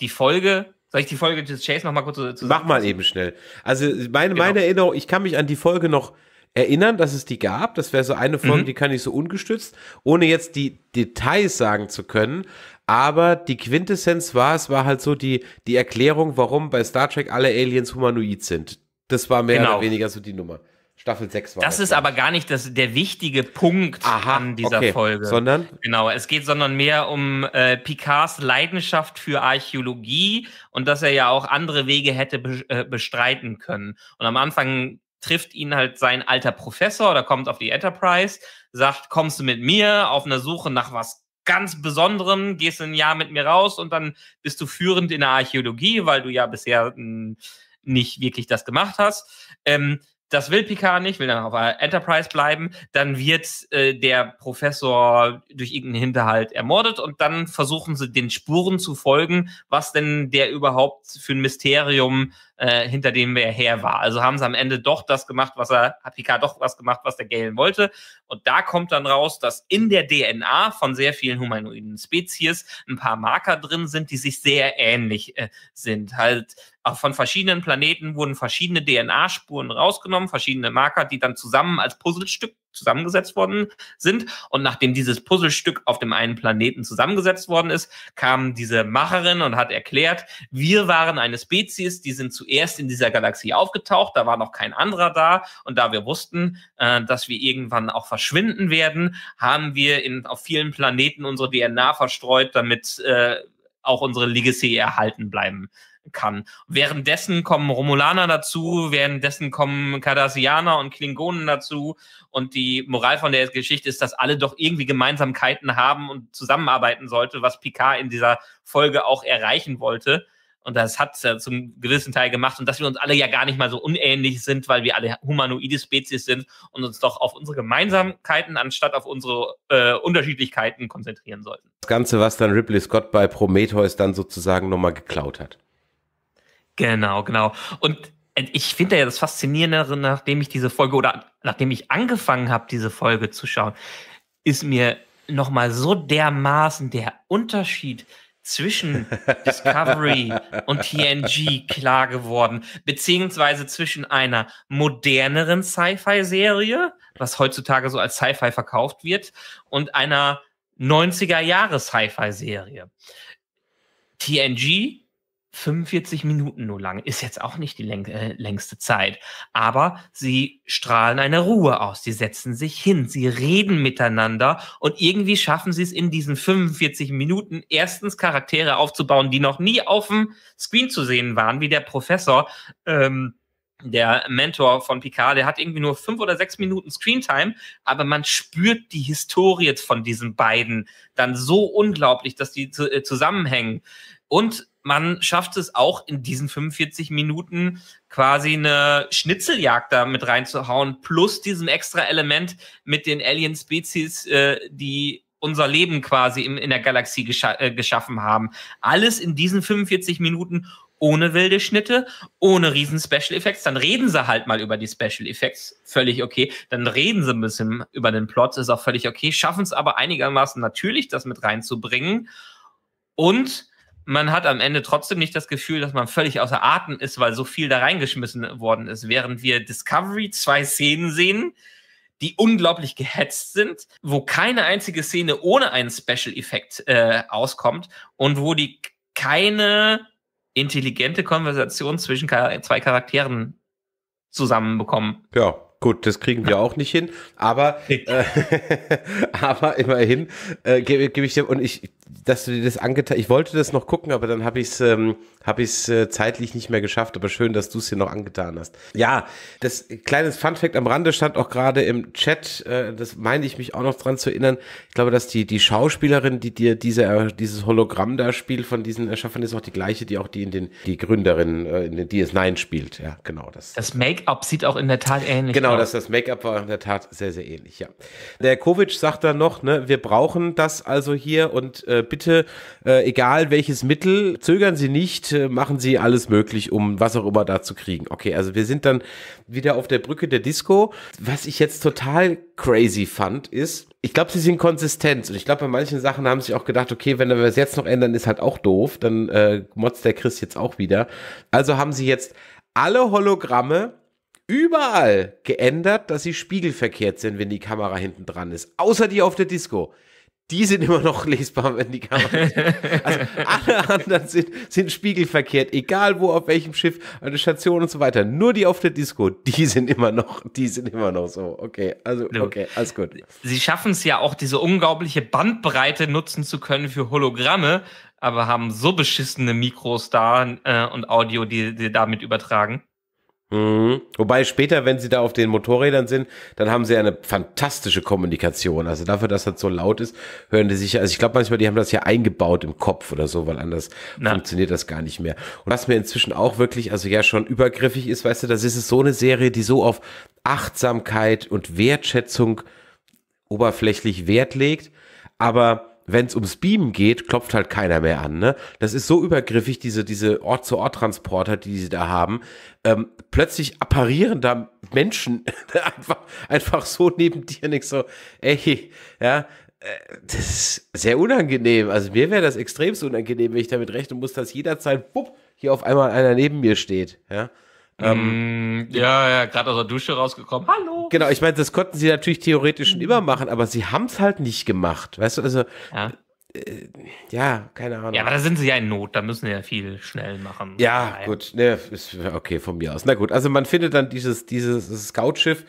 die Folge soll ich die Folge des Chase noch mal kurz zusammen? Mach mal eben schnell. Also meine, genau. meine Erinnerung, ich kann mich an die Folge noch erinnern, dass es die gab. Das wäre so eine Folge, mhm. die kann ich so ungestützt, ohne jetzt die Details sagen zu können. Aber die Quintessenz war, es war halt so die, die Erklärung, warum bei Star Trek alle Aliens humanoid sind. Das war mehr genau. oder weniger so die Nummer. Staffel 6 war. Das, ist aber gar nicht das, der wichtige Punkt Aha, an dieser okay. Folge. Sondern? Genau, es geht sondern mehr um äh, Picards Leidenschaft für Archäologie und dass er ja auch andere Wege hätte be äh, bestreiten können. Und am Anfang trifft ihn halt sein alter Professor oder kommt auf die Enterprise, sagt, kommst du mit mir auf einer Suche nach was ganz Besonderem, gehst ein Jahr mit mir raus und dann bist du führend in der Archäologie, weil du ja bisher hm, nicht wirklich das gemacht hast. Ähm, das will Picard nicht, will dann auf Enterprise bleiben, dann wird äh, der Professor durch irgendeinen Hinterhalt ermordet und dann versuchen sie den Spuren zu folgen, was denn der überhaupt für ein Mysterium äh, hinter dem er her war. Also haben sie am Ende doch das gemacht, was er, hat Picard doch was gemacht, was der Galen wollte. Und da kommt dann raus, dass in der DNA von sehr vielen humanoiden Spezies ein paar Marker drin sind, die sich sehr ähnlich äh, sind. Halt auch von verschiedenen Planeten wurden verschiedene DNA-Spuren rausgenommen, verschiedene Marker, die dann zusammen als Puzzlestück zusammengesetzt worden sind. Und nachdem dieses Puzzlestück auf dem einen Planeten zusammengesetzt worden ist, kam diese Macherin und hat erklärt, wir waren eine Spezies, die sind zuerst in dieser Galaxie aufgetaucht, da war noch kein anderer da. Und da wir wussten, äh, dass wir irgendwann auch verschwinden werden, haben wir in, auf vielen Planeten unsere DNA verstreut, damit äh, auch unsere Legacy erhalten bleiben kann. Währenddessen kommen Romulaner dazu, währenddessen kommen Cardassianer und Klingonen dazu. Und die Moral von der Geschichte ist, dass alle doch irgendwie Gemeinsamkeiten haben und zusammenarbeiten sollte, was Picard in dieser Folge auch erreichen wollte. Und das hat es ja zum gewissen Teil gemacht. Und dass wir uns alle ja gar nicht mal so unähnlich sind, weil wir alle humanoide Spezies sind und uns doch auf unsere Gemeinsamkeiten anstatt auf unsere äh, Unterschiedlichkeiten konzentrieren sollten. Das Ganze, was dann Ripley Scott bei Prometheus dann sozusagen nochmal geklaut hat. Genau, genau. Und äh, ich finde ja das Faszinierende, nachdem ich diese Folge oder nachdem ich angefangen habe, diese Folge zu schauen, ist mir nochmal so dermaßen der Unterschied zwischen Discovery und TNG klar geworden, beziehungsweise zwischen einer moderneren Sci-Fi-Serie, was heutzutage so als Sci-Fi verkauft wird, und einer 90er-Jahre-Sci-Fi-Serie. TNG 45 Minuten nur lang. Ist jetzt auch nicht die läng äh, längste Zeit. Aber sie strahlen eine Ruhe aus. Sie setzen sich hin. Sie reden miteinander. Und irgendwie schaffen sie es in diesen 45 Minuten erstens Charaktere aufzubauen, die noch nie auf dem Screen zu sehen waren, wie der Professor. Ähm, der Mentor von Picard, der hat irgendwie nur fünf oder sechs Minuten Screentime, aber man spürt die Historie von diesen beiden dann so unglaublich, dass die äh, zusammenhängen. Und man schafft es auch in diesen 45 Minuten quasi eine Schnitzeljagd da mit reinzuhauen, plus diesem extra Element mit den Alien Spezies, äh, die unser Leben quasi im, in der Galaxie gescha äh, geschaffen haben. Alles in diesen 45 Minuten ohne wilde Schnitte, ohne riesen Special Effects. Dann reden sie halt mal über die Special Effects, völlig okay. Dann reden sie ein bisschen über den Plot, ist auch völlig okay. Schaffen es aber einigermaßen natürlich, das mit reinzubringen. Und man hat am Ende trotzdem nicht das Gefühl, dass man völlig außer Atem ist, weil so viel da reingeschmissen worden ist. Während wir Discovery zwei Szenen sehen, die unglaublich gehetzt sind, wo keine einzige Szene ohne einen Special-Effekt äh, auskommt und wo die keine intelligente Konversation zwischen zwei Charakteren zusammenbekommen. Ja, Gut, das kriegen wir auch nicht hin, aber, äh, aber immerhin äh, gebe geb ich dir und ich, dass du dir das angetan, ich wollte das noch gucken, aber dann habe ich es ähm, hab ich's, äh, zeitlich nicht mehr geschafft, aber schön, dass du es dir noch angetan hast. Ja, das kleines Fun Fact am Rande stand auch gerade im Chat, äh, das meine ich mich auch noch dran zu erinnern, ich glaube, dass die, die Schauspielerin, die dir diese, äh, dieses Hologramm da spielt von diesen Erschaffern, ist auch die gleiche, die auch die in den, die Gründerin äh, in den DS9 spielt, ja, genau. Das, das Make-up sieht auch in der Tat ähnlich genau, Genau, genau. das, das Make-up war in der Tat sehr, sehr ähnlich, ja. Der Kovic sagt dann noch, ne, wir brauchen das also hier und äh, bitte, äh, egal welches Mittel, zögern Sie nicht, äh, machen Sie alles möglich, um was auch immer da zu kriegen. Okay, also wir sind dann wieder auf der Brücke der Disco. Was ich jetzt total crazy fand, ist, ich glaube, sie sind konsistent. Und ich glaube, bei manchen Sachen haben sie auch gedacht, okay, wenn wir es jetzt noch ändern, ist halt auch doof. Dann äh, motzt der Chris jetzt auch wieder. Also haben sie jetzt alle Hologramme überall geändert, dass sie spiegelverkehrt sind, wenn die Kamera hinten dran ist. Außer die auf der Disco. Die sind immer noch lesbar, wenn die Kamera. also alle anderen sind, sind spiegelverkehrt, egal wo, auf welchem Schiff, an der Station und so weiter. Nur die auf der Disco, die sind immer noch, die sind immer noch so. Okay, also okay, alles gut. Sie schaffen es ja auch, diese unglaubliche Bandbreite nutzen zu können für Hologramme, aber haben so beschissene Mikros da äh, und Audio, die sie damit übertragen. Mhm. Wobei später, wenn sie da auf den Motorrädern sind, dann haben sie ja eine fantastische Kommunikation. Also dafür, dass das so laut ist, hören die sich, also ich glaube manchmal, die haben das ja eingebaut im Kopf oder so, weil anders Na. funktioniert das gar nicht mehr. Und was mir inzwischen auch wirklich, also ja schon übergriffig ist, weißt du, das ist es so eine Serie, die so auf Achtsamkeit und Wertschätzung oberflächlich Wert legt, aber wenn es ums Beamen geht, klopft halt keiner mehr an. Ne? Das ist so übergriffig, diese, diese Ort-zu-Ort-Transporter, die sie da haben. Ähm, plötzlich apparieren da Menschen einfach, einfach so neben dir nichts so, ey, ja, äh, das ist sehr unangenehm. Also mir wäre das extremst unangenehm, wenn ich damit rechnen muss, dass jederzeit, bupp, hier auf einmal einer neben mir steht. Ja. Ähm, mm, ja, ja, gerade aus der Dusche rausgekommen. Hallo. Genau, ich meine, das konnten sie natürlich theoretisch schon immer machen, aber sie haben es halt nicht gemacht. Weißt du, also. Ja. Äh, ja, keine Ahnung. Ja, aber da sind sie ja in Not, da müssen sie ja viel schnell machen. Ja, Nein. gut, ne, ist, okay, von mir aus. Na gut, also man findet dann dieses, dieses Scout-Schiff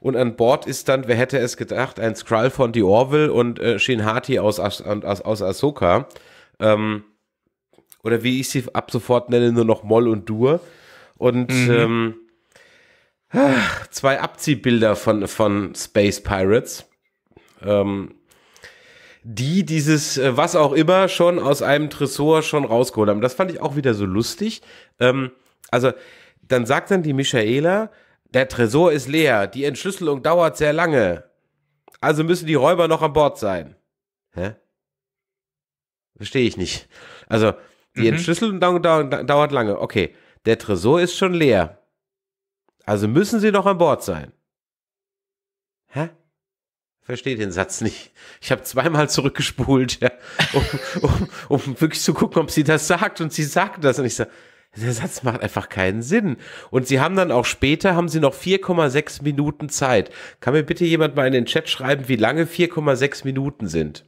und an Bord ist dann, wer hätte es gedacht, ein Skrull von The Orville und äh, Shin Hati aus, aus, aus, aus Ahsoka. Ähm, oder wie ich sie ab sofort nenne, nur noch Moll und Dur und mhm. ähm, zwei Abziehbilder von, von Space Pirates. Ähm, die dieses, äh, was auch immer, schon aus einem Tresor schon rausgeholt haben. Das fand ich auch wieder so lustig. Ähm, also, dann sagt dann die Michaela, der Tresor ist leer, die Entschlüsselung dauert sehr lange. Also müssen die Räuber noch an Bord sein. Hä? Verstehe ich nicht. Also, die mhm. Entschlüsselung dauert lange. Okay. Der Tresor ist schon leer. Also müssen Sie noch an Bord sein. Hä? Verstehe den Satz nicht. Ich habe zweimal zurückgespult, ja, um, um, um, wirklich zu gucken, ob sie das sagt. Und sie sagt das. Und ich sage, der Satz macht einfach keinen Sinn. Und sie haben dann auch später, haben sie noch 4,6 Minuten Zeit. Kann mir bitte jemand mal in den Chat schreiben, wie lange 4,6 Minuten sind?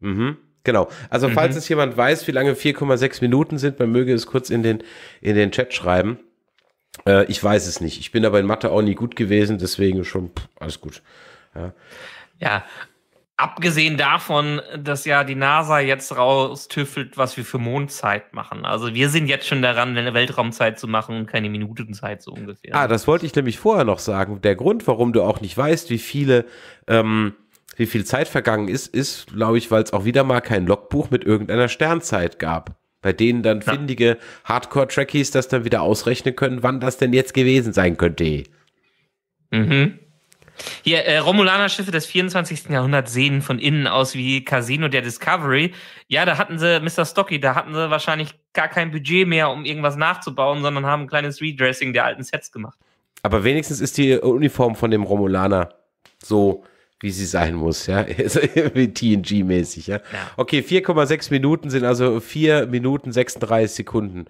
Mhm. Genau. Also, mhm. falls es jemand weiß, wie lange 4,6 Minuten sind, man möge es kurz in den, in den Chat schreiben. Äh, ich weiß es nicht. Ich bin aber in Mathe auch nie gut gewesen, deswegen schon pff, alles gut. Ja. ja. Abgesehen davon, dass ja die NASA jetzt raustüffelt, was wir für Mondzeit machen. Also wir sind jetzt schon daran, eine Weltraumzeit zu machen und keine Minutenzeit so ungefähr. Ah, das wollte ich nämlich vorher noch sagen. Der Grund, warum du auch nicht weißt, wie viele ähm, wie viel Zeit vergangen ist, ist, glaube ich, weil es auch wieder mal kein Logbuch mit irgendeiner Sternzeit gab. Bei denen dann ja. findige Hardcore-Trackies das dann wieder ausrechnen können, wann das denn jetzt gewesen sein könnte. Mhm. Hier, äh, Romulaner-Schiffe des 24. Jahrhunderts sehen von innen aus wie Casino der Discovery. Ja, da hatten sie, Mr. Stocky, da hatten sie wahrscheinlich gar kein Budget mehr, um irgendwas nachzubauen, sondern haben ein kleines Redressing der alten Sets gemacht. Aber wenigstens ist die Uniform von dem Romulaner so wie sie sein muss, ja. Also TNG-mäßig, ja? ja. Okay, 4,6 Minuten sind also 4 Minuten 36 Sekunden.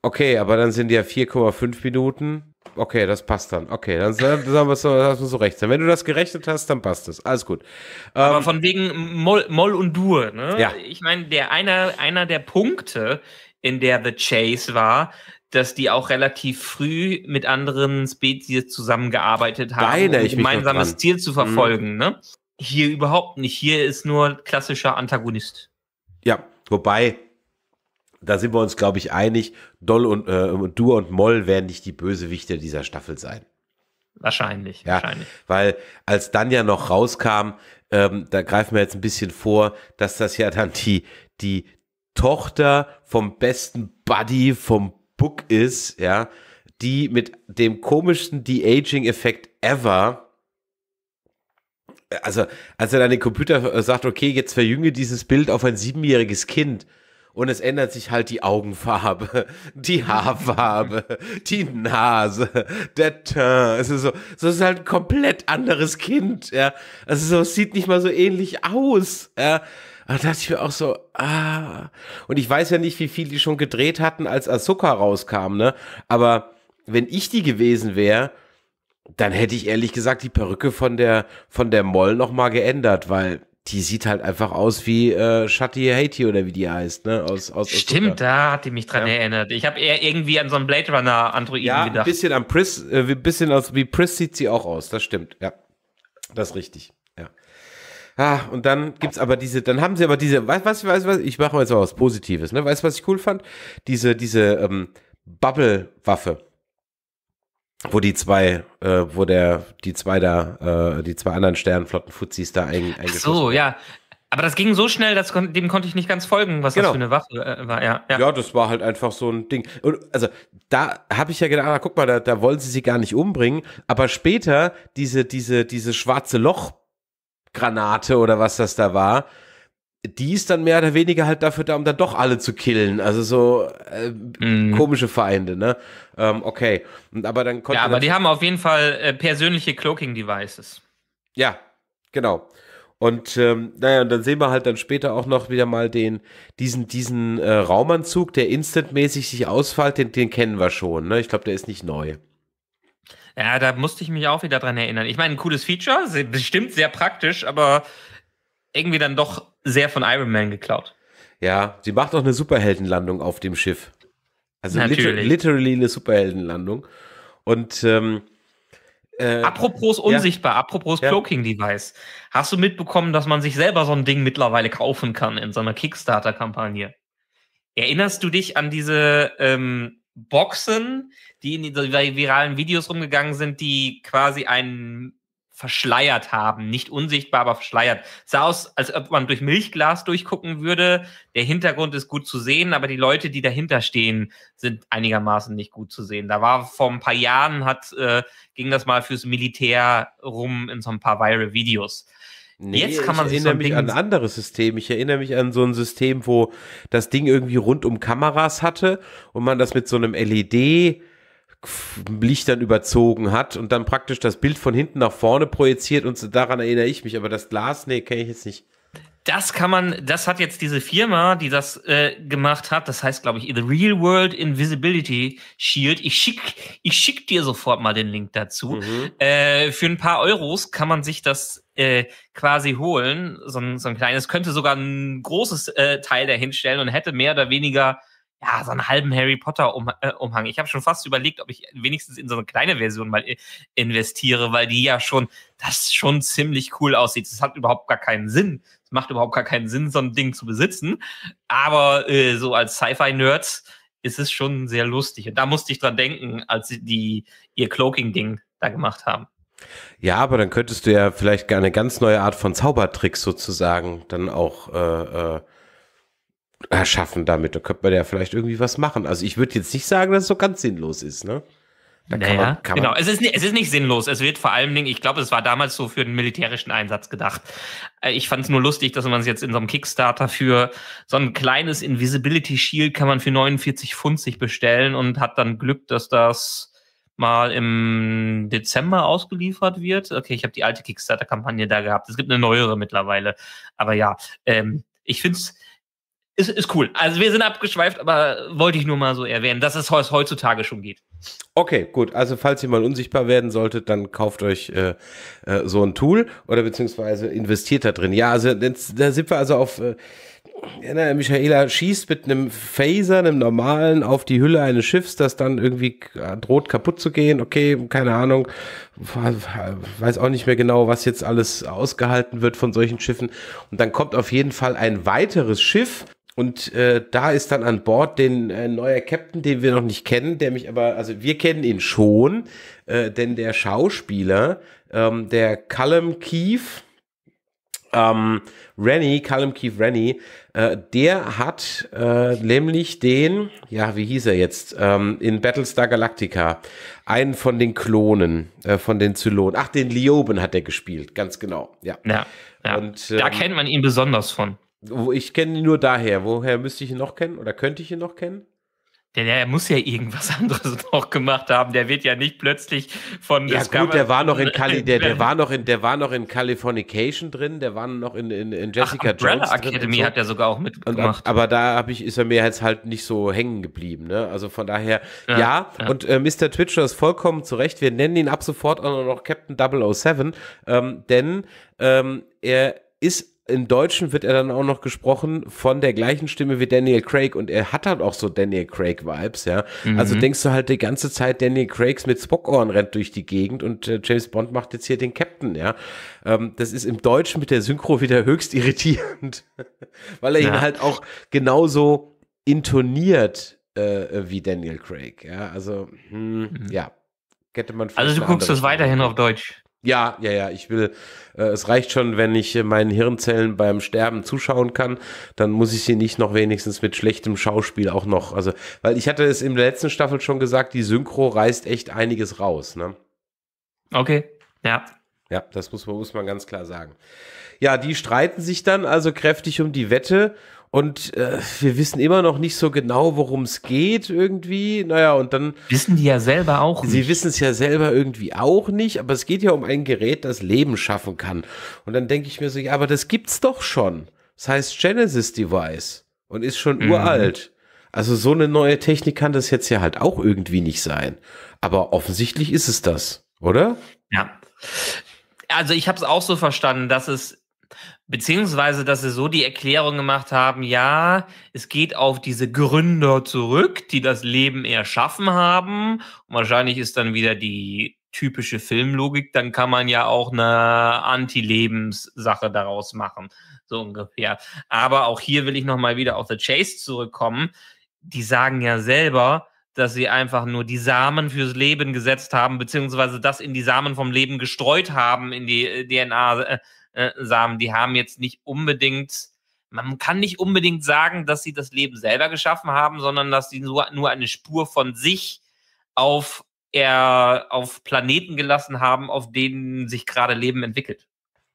Okay, aber dann sind ja 4,5 Minuten. Okay, das passt dann. Okay, dann sagen wir so, das muss so recht sein. Wenn du das gerechnet hast, dann passt das. Alles gut. Aber ähm, von wegen Moll, Moll und Dur, ne? Ja. Ich meine, der einer, einer der Punkte, in der The Chase war, dass die auch relativ früh mit anderen Spezies zusammengearbeitet haben, um gemeinsames Ziel zu verfolgen. Mhm. Ne? Hier überhaupt nicht. Hier ist nur klassischer Antagonist. Ja, wobei, da sind wir uns, glaube ich, einig, Doll und äh, Dur und Moll werden nicht die Bösewichte dieser Staffel sein. Wahrscheinlich, ja, wahrscheinlich. Weil als dann ja noch rauskam, ähm, da greifen wir jetzt ein bisschen vor, dass das ja dann die, die Tochter vom besten Buddy vom Book ist, ja, die mit dem komischsten De-Aging-Effekt ever also als er dann den Computer äh, sagt, okay, jetzt verjünge dieses Bild auf ein siebenjähriges Kind und es ändert sich halt die Augenfarbe, die Haarfarbe, die Nase, der Teint. Es ist so, so ist halt ein komplett anderes Kind. Ja, also so es sieht nicht mal so ähnlich aus. Ja, Ah, da dachte ich mir auch so, ah. Und ich weiß ja nicht, wie viel die schon gedreht hatten, als Asuka rauskam, ne? Aber wenn ich die gewesen wäre, dann hätte ich ehrlich gesagt die Perücke von der, von der Moll nochmal geändert, weil die sieht halt einfach aus wie äh, Shati Haiti oder wie die heißt, ne? Aus, aus, Stimmt, da hat die mich dran ja. erinnert. Ich habe eher irgendwie an so einen Blade Runner Androiden ja, gedacht. Ein bisschen an Pris, äh, ein bisschen aus wie Pris sieht sie auch aus, das stimmt, ja. Das ist richtig. Ah, und dann gibt's aber diese, dann haben sie aber diese, was, was, was, was ich mache jetzt mal was Positives, ne? Weißt du, was ich cool fand? Diese, diese ähm, Bubble-Waffe, wo die zwei, äh, wo der, die zwei da, äh, die zwei anderen Sternenflotten-Fuzis da ein, Ach so, ja. Aber das ging so schnell, dass dem konnte ich nicht ganz folgen, was genau. das für eine Waffe äh, war. Ja, ja. ja, das war halt einfach so ein Ding. Und also da habe ich ja gedacht, ah, guck mal, da, da wollen sie sie gar nicht umbringen. Aber später diese diese diese schwarze Loch Granate oder was das da war, die ist dann mehr oder weniger halt dafür da, um dann doch alle zu killen. Also so äh, mm. komische Feinde, ne? Ähm, okay. Und, aber dann Ja, aber die haben auf jeden Fall äh, persönliche Cloaking-Devices. Ja, genau. Und ähm, naja, und dann sehen wir halt dann später auch noch wieder mal den, diesen, diesen äh, Raumanzug, der instantmäßig sich ausfällt, den, den kennen wir schon, ne? Ich glaube, der ist nicht neu. Ja, da musste ich mich auch wieder dran erinnern. Ich meine, ein cooles Feature, bestimmt sehr praktisch, aber irgendwie dann doch sehr von Iron Man geklaut. Ja, sie macht doch eine Superheldenlandung auf dem Schiff. Also liter literally eine Superheldenlandung. Und ähm, äh, apropos unsichtbar, ja. apropos Cloaking Device. Hast du mitbekommen, dass man sich selber so ein Ding mittlerweile kaufen kann in so einer Kickstarter-Kampagne? Erinnerst du dich an diese ähm, Boxen, die in diese viralen Videos rumgegangen sind, die quasi einen verschleiert haben. Nicht unsichtbar, aber verschleiert. Es sah aus, als ob man durch Milchglas durchgucken würde. Der Hintergrund ist gut zu sehen, aber die Leute, die dahinter stehen, sind einigermaßen nicht gut zu sehen. Da war vor ein paar Jahren, hat, äh, ging das mal fürs Militär rum in so ein paar viral Videos. Nee, jetzt kann man ich erinnere so mich Ding an ein anderes System. Ich erinnere mich an so ein System, wo das Ding irgendwie rund um Kameras hatte und man das mit so einem LED Lichtern überzogen hat und dann praktisch das Bild von hinten nach vorne projiziert und daran erinnere ich mich, aber das Glas, nee, kenne ich jetzt nicht das kann man, das hat jetzt diese Firma, die das äh, gemacht hat, das heißt, glaube ich, The Real World Invisibility Shield. Ich schick, ich schick dir sofort mal den Link dazu. Mhm. Äh, für ein paar Euros kann man sich das äh, quasi holen. So ein, so ein kleines, könnte sogar ein großes äh, Teil dahinstellen und hätte mehr oder weniger ja, so einen halben Harry Potter um, äh, Umhang. Ich habe schon fast überlegt, ob ich wenigstens in so eine kleine Version mal äh, investiere, weil die ja schon, das schon ziemlich cool aussieht. Das hat überhaupt gar keinen Sinn, macht überhaupt gar keinen Sinn, so ein Ding zu besitzen. Aber äh, so als Sci-Fi-Nerds ist es schon sehr lustig. Und da musste ich dran denken, als sie die, ihr Cloaking-Ding da gemacht haben. Ja, aber dann könntest du ja vielleicht eine ganz neue Art von Zaubertricks sozusagen dann auch äh, äh, erschaffen damit. Da könnte man ja vielleicht irgendwie was machen. Also ich würde jetzt nicht sagen, dass es so ganz sinnlos ist, ne? naja, man, kann genau. es, ist, es ist nicht sinnlos. Es wird vor allen Dingen, ich glaube, es war damals so für einen militärischen Einsatz gedacht. Äh, ich fand es nur lustig, dass man es jetzt in so einem Kickstarter für so ein kleines Invisibility Shield kann man für 49 Pfund sich bestellen und hat dann Glück, dass das mal im Dezember ausgeliefert wird. Okay, ich habe die alte Kickstarter-Kampagne da gehabt. Es gibt eine neuere mittlerweile. Aber ja, ähm, ich finde es ist, ist cool. Also wir sind abgeschweift, aber wollte ich nur mal so erwähnen, dass es heutzutage schon geht. Okay, gut. Also falls ihr mal unsichtbar werden solltet, dann kauft euch äh, äh, so ein Tool oder beziehungsweise investiert da drin. Ja, also jetzt, da sind wir also auf. Äh, ja, Michaela schießt mit einem Phaser, einem normalen, auf die Hülle eines Schiffs, das dann irgendwie droht kaputt zu gehen. Okay, keine Ahnung, weiß auch nicht mehr genau, was jetzt alles ausgehalten wird von solchen Schiffen. Und dann kommt auf jeden Fall ein weiteres Schiff und äh, da ist dann an Bord den äh, neuer Captain, den wir noch nicht kennen, der mich aber, also wir kennen ihn schon, äh, denn der Schauspieler, ähm, der Callum Keefe, ähm, Rennie, Callum Keefe Rennie, äh, der hat äh, nämlich den, ja, wie hieß er jetzt, ähm, in Battlestar Galactica, einen von den Klonen, äh, von den Zylonen, ach, den Lioben hat er gespielt, ganz genau, ja. ja, ja. Und, ähm, da kennt man ihn besonders von. Ich kenne ihn nur daher. Woher müsste ich ihn noch kennen oder könnte ich ihn noch kennen? Der, der muss ja irgendwas anderes noch gemacht haben. Der wird ja nicht plötzlich von. Ja Discover gut, der war noch in Cali, der, der war noch in, der war noch in Californication drin, der war noch in, in, in Jessica Ach, Umbrella Jones. Drin Academy so. hat er sogar auch mitgemacht. Und, aber da hab ich, ist er mir jetzt halt nicht so hängen geblieben. Ne? Also von daher, ja. ja. ja. Und äh, Mr. Twitcher ist vollkommen zurecht. Wir nennen ihn ab sofort auch noch Captain 007, ähm, denn ähm, er ist in Deutschen wird er dann auch noch gesprochen von der gleichen Stimme wie Daniel Craig und er hat halt auch so Daniel Craig Vibes, ja. Mhm. Also denkst du halt die ganze Zeit, Daniel Craigs mit Spockohren rennt durch die Gegend und äh, James Bond macht jetzt hier den Captain, ja. Ähm, das ist im Deutschen mit der Synchro wieder höchst irritierend, weil er ja. ihn halt auch genauso intoniert äh, wie Daniel Craig, ja. Also, hm, mhm. ja. Hätte man also du guckst das weiterhin auf Deutsch. Ja, ja, ja, ich will äh, es reicht schon, wenn ich äh, meinen Hirnzellen beim Sterben zuschauen kann, dann muss ich sie nicht noch wenigstens mit schlechtem Schauspiel auch noch. Also, weil ich hatte es in der letzten Staffel schon gesagt, die Synchro reißt echt einiges raus. Ne? Okay, ja. Ja, das muss man, muss man ganz klar sagen. Ja, die streiten sich dann also kräftig um die Wette und äh, wir wissen immer noch nicht so genau, worum es geht irgendwie. Naja, und dann. Wissen die ja selber auch nicht. Sie wissen es ja selber irgendwie auch nicht, aber es geht ja um ein Gerät, das Leben schaffen kann. Und dann denke ich mir so, ja, aber das gibt's doch schon. Das heißt Genesis Device und ist schon mhm. uralt. Also so eine neue Technik kann das jetzt ja halt auch irgendwie nicht sein. Aber offensichtlich ist es das, oder? Ja. Also ich habe es auch so verstanden, dass es Beziehungsweise, dass sie so die Erklärung gemacht haben, ja, es geht auf diese Gründer zurück, die das Leben erschaffen haben. Und wahrscheinlich ist dann wieder die typische Filmlogik, dann kann man ja auch eine Anti-Lebenssache daraus machen. So ungefähr. Aber auch hier will ich nochmal wieder auf The Chase zurückkommen. Die sagen ja selber, dass sie einfach nur die Samen fürs Leben gesetzt haben, beziehungsweise das in die Samen vom Leben gestreut haben, in die äh, DNA äh, äh, Samen, die haben jetzt nicht unbedingt, man kann nicht unbedingt sagen, dass sie das Leben selber geschaffen haben, sondern dass sie nur, nur eine Spur von sich auf, eher auf Planeten gelassen haben, auf denen sich gerade Leben entwickelt.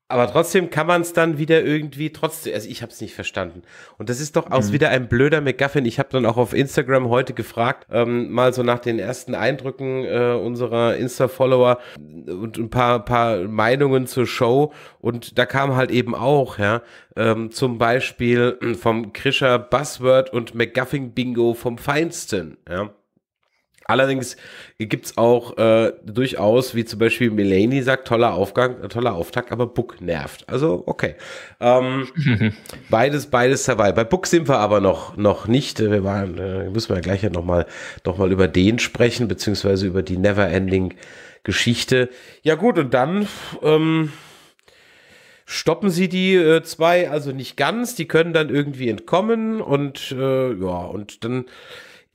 Aber trotzdem kann man es dann wieder irgendwie trotzdem, also ich habe es nicht verstanden. Und das ist doch aus mhm. wieder ein blöder McGuffin. Ich habe dann auch auf Instagram heute gefragt, ähm, mal so nach den ersten Eindrücken äh, unserer Insta-Follower und ein paar, paar Meinungen zur Show. Und da kam halt eben auch, ja, ähm, zum Beispiel ähm, vom Krischer Buzzword und McGuffin Bingo vom Feinsten, ja. Allerdings gibt es auch äh, durchaus, wie zum Beispiel Melanie sagt, toller Aufgang, äh, toller Auftakt, aber Book nervt. Also okay. Ähm, beides, beides dabei. Bei Book sind wir aber noch, noch nicht. Wir waren, äh, müssen wir ja gleich ja nochmal noch mal über den sprechen, beziehungsweise über die Neverending-Geschichte. Ja gut, und dann... Ähm, stoppen sie die äh, zwei also nicht ganz, die können dann irgendwie entkommen und äh, ja, und dann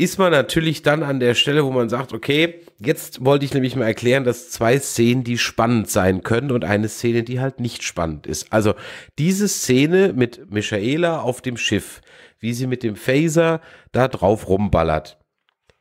ist man natürlich dann an der Stelle, wo man sagt, okay, jetzt wollte ich nämlich mal erklären, dass zwei Szenen, die spannend sein können und eine Szene, die halt nicht spannend ist. Also diese Szene mit Michaela auf dem Schiff, wie sie mit dem Phaser da drauf rumballert,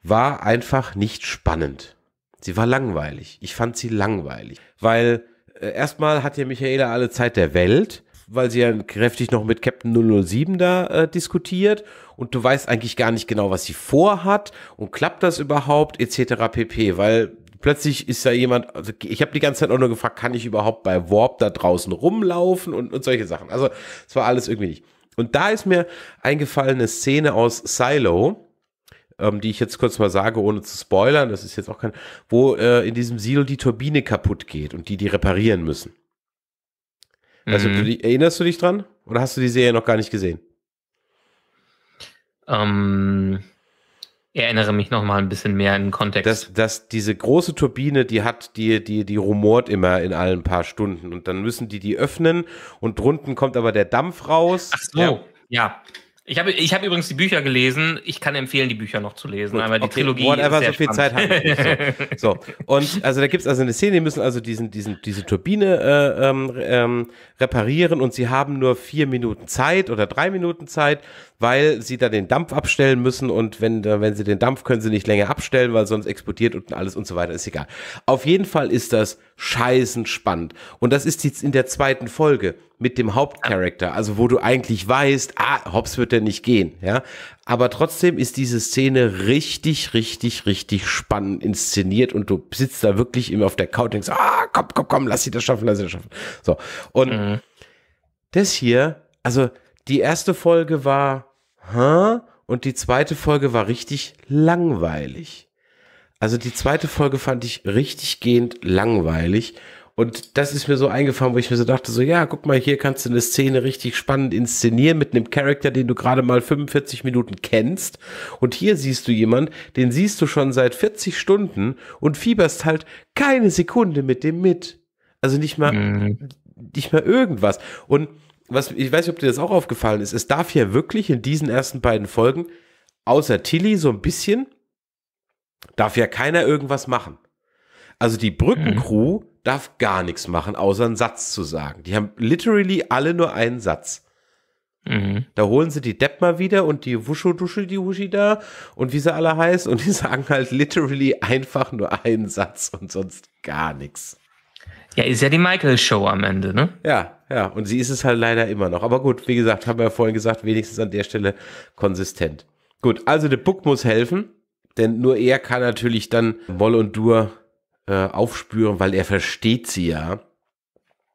war einfach nicht spannend. Sie war langweilig. Ich fand sie langweilig, weil äh, erstmal hat ja Michaela alle Zeit der Welt, weil sie ja kräftig noch mit Captain 007 da äh, diskutiert und du weißt eigentlich gar nicht genau, was sie vorhat und klappt das überhaupt etc. pp. Weil plötzlich ist da jemand, also ich habe die ganze Zeit auch nur gefragt, kann ich überhaupt bei Warp da draußen rumlaufen und, und solche Sachen. Also es war alles irgendwie nicht. Und da ist mir eingefallen eine Szene aus Silo, ähm, die ich jetzt kurz mal sage, ohne zu spoilern, das ist jetzt auch kein, wo äh, in diesem Silo die Turbine kaputt geht und die die reparieren müssen. Also, mhm. du, erinnerst du dich dran? Oder hast du die Serie noch gar nicht gesehen? Ähm, erinnere mich noch mal ein bisschen mehr in den Kontext. Dass, dass diese große Turbine, die hat, die, die, die rumort immer in allen paar Stunden und dann müssen die die öffnen und drunten kommt aber der Dampf raus. Ach so, ja. ja. Ich habe ich hab übrigens die Bücher gelesen. Ich kann empfehlen, die Bücher noch zu lesen. Gut, Einmal die okay, Trilogie. Whatever, so viel spannend. Zeit haben nicht. So. so. Und also da gibt es also eine Szene, die müssen also diesen, diesen, diese Turbine äh, ähm, ähm, reparieren und sie haben nur vier Minuten Zeit oder drei Minuten Zeit, weil sie da den Dampf abstellen müssen und wenn, wenn sie den Dampf können sie nicht länger abstellen, weil sonst explodiert unten alles und so weiter. Ist egal. Auf jeden Fall ist das scheißen spannend. Und das ist jetzt in der zweiten Folge mit dem Hauptcharakter, also wo du eigentlich weißt, ah, Hobbs wird er nicht gehen, ja. Aber trotzdem ist diese Szene richtig, richtig, richtig spannend inszeniert und du sitzt da wirklich immer auf der Couch und denkst, ah, komm, komm, komm, lass sie das schaffen, lass sie das schaffen. So. Und mhm. das hier, also die erste Folge war, hä? Und die zweite Folge war richtig langweilig. Also die zweite Folge fand ich richtig gehend langweilig. Und das ist mir so eingefallen, wo ich mir so dachte, so ja, guck mal, hier kannst du eine Szene richtig spannend inszenieren mit einem Charakter, den du gerade mal 45 Minuten kennst. Und hier siehst du jemand, den siehst du schon seit 40 Stunden und fieberst halt keine Sekunde mit dem mit. Also nicht mal, mhm. nicht mal irgendwas. Und was, ich weiß nicht, ob dir das auch aufgefallen ist, es darf ja wirklich in diesen ersten beiden Folgen, außer Tilly so ein bisschen, darf ja keiner irgendwas machen. Also die Brückencrew mhm. darf gar nichts machen, außer einen Satz zu sagen. Die haben literally alle nur einen Satz. Mhm. Da holen sie die Depp mal wieder und die Wuschodusche, die Wuschi da und wie sie alle heißt und die sagen halt literally einfach nur einen Satz und sonst gar nichts. Ja, ist ja die Michael-Show am Ende, ne? Ja, ja, und sie ist es halt leider immer noch. Aber gut, wie gesagt, haben wir ja vorhin gesagt, wenigstens an der Stelle konsistent. Gut, also der Book muss helfen. Denn nur er kann natürlich dann Woll und Dur äh, aufspüren, weil er versteht sie ja.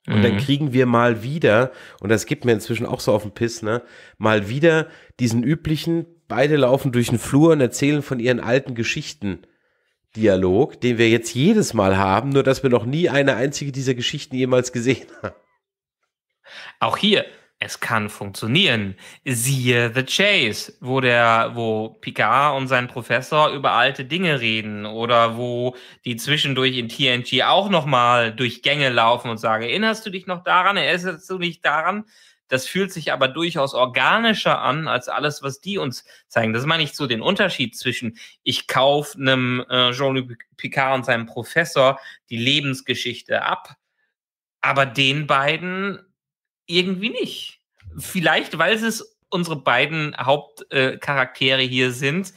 Und mhm. dann kriegen wir mal wieder, und das gibt mir inzwischen auch so auf den Piss, ne, mal wieder diesen üblichen, beide laufen durch den Flur und erzählen von ihren alten Geschichten. Dialog, den wir jetzt jedes Mal haben, nur dass wir noch nie eine einzige dieser Geschichten jemals gesehen haben. Auch hier, es kann funktionieren. Siehe The Chase, wo der, wo Picard und sein Professor über alte Dinge reden oder wo die zwischendurch in TNG auch nochmal durch Gänge laufen und sagen, erinnerst du dich noch daran, erinnerst du dich daran? Das fühlt sich aber durchaus organischer an als alles, was die uns zeigen. Das meine ich so den Unterschied zwischen ich kaufe einem äh, Jean-Luc Picard und seinem Professor die Lebensgeschichte ab, aber den beiden irgendwie nicht. Vielleicht, weil es unsere beiden Hauptcharaktere äh, hier sind,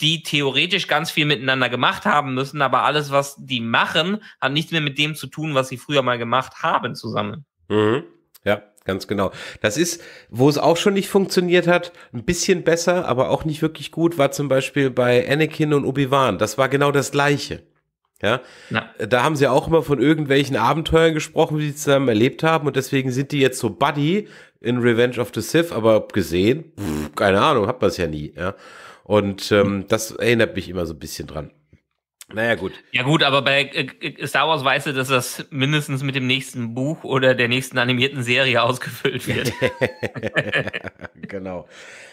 die theoretisch ganz viel miteinander gemacht haben müssen, aber alles, was die machen, hat nichts mehr mit dem zu tun, was sie früher mal gemacht haben zusammen. Mhm. Ja, ganz genau. Das ist, wo es auch schon nicht funktioniert hat, ein bisschen besser, aber auch nicht wirklich gut, war zum Beispiel bei Anakin und Obi-Wan. Das war genau das Gleiche. Ja? Na. Da haben sie auch immer von irgendwelchen Abenteuern gesprochen, die sie zusammen erlebt haben und deswegen sind die jetzt so Buddy in Revenge of the Sith, aber gesehen, pff, keine Ahnung, hat man es ja nie. Ja? Und ähm, das erinnert mich immer so ein bisschen dran. Naja, gut. Ja, gut, aber bei äh, äh, Star Wars weißt du, dass das mindestens mit dem nächsten Buch oder der nächsten animierten Serie ausgefüllt wird. genau.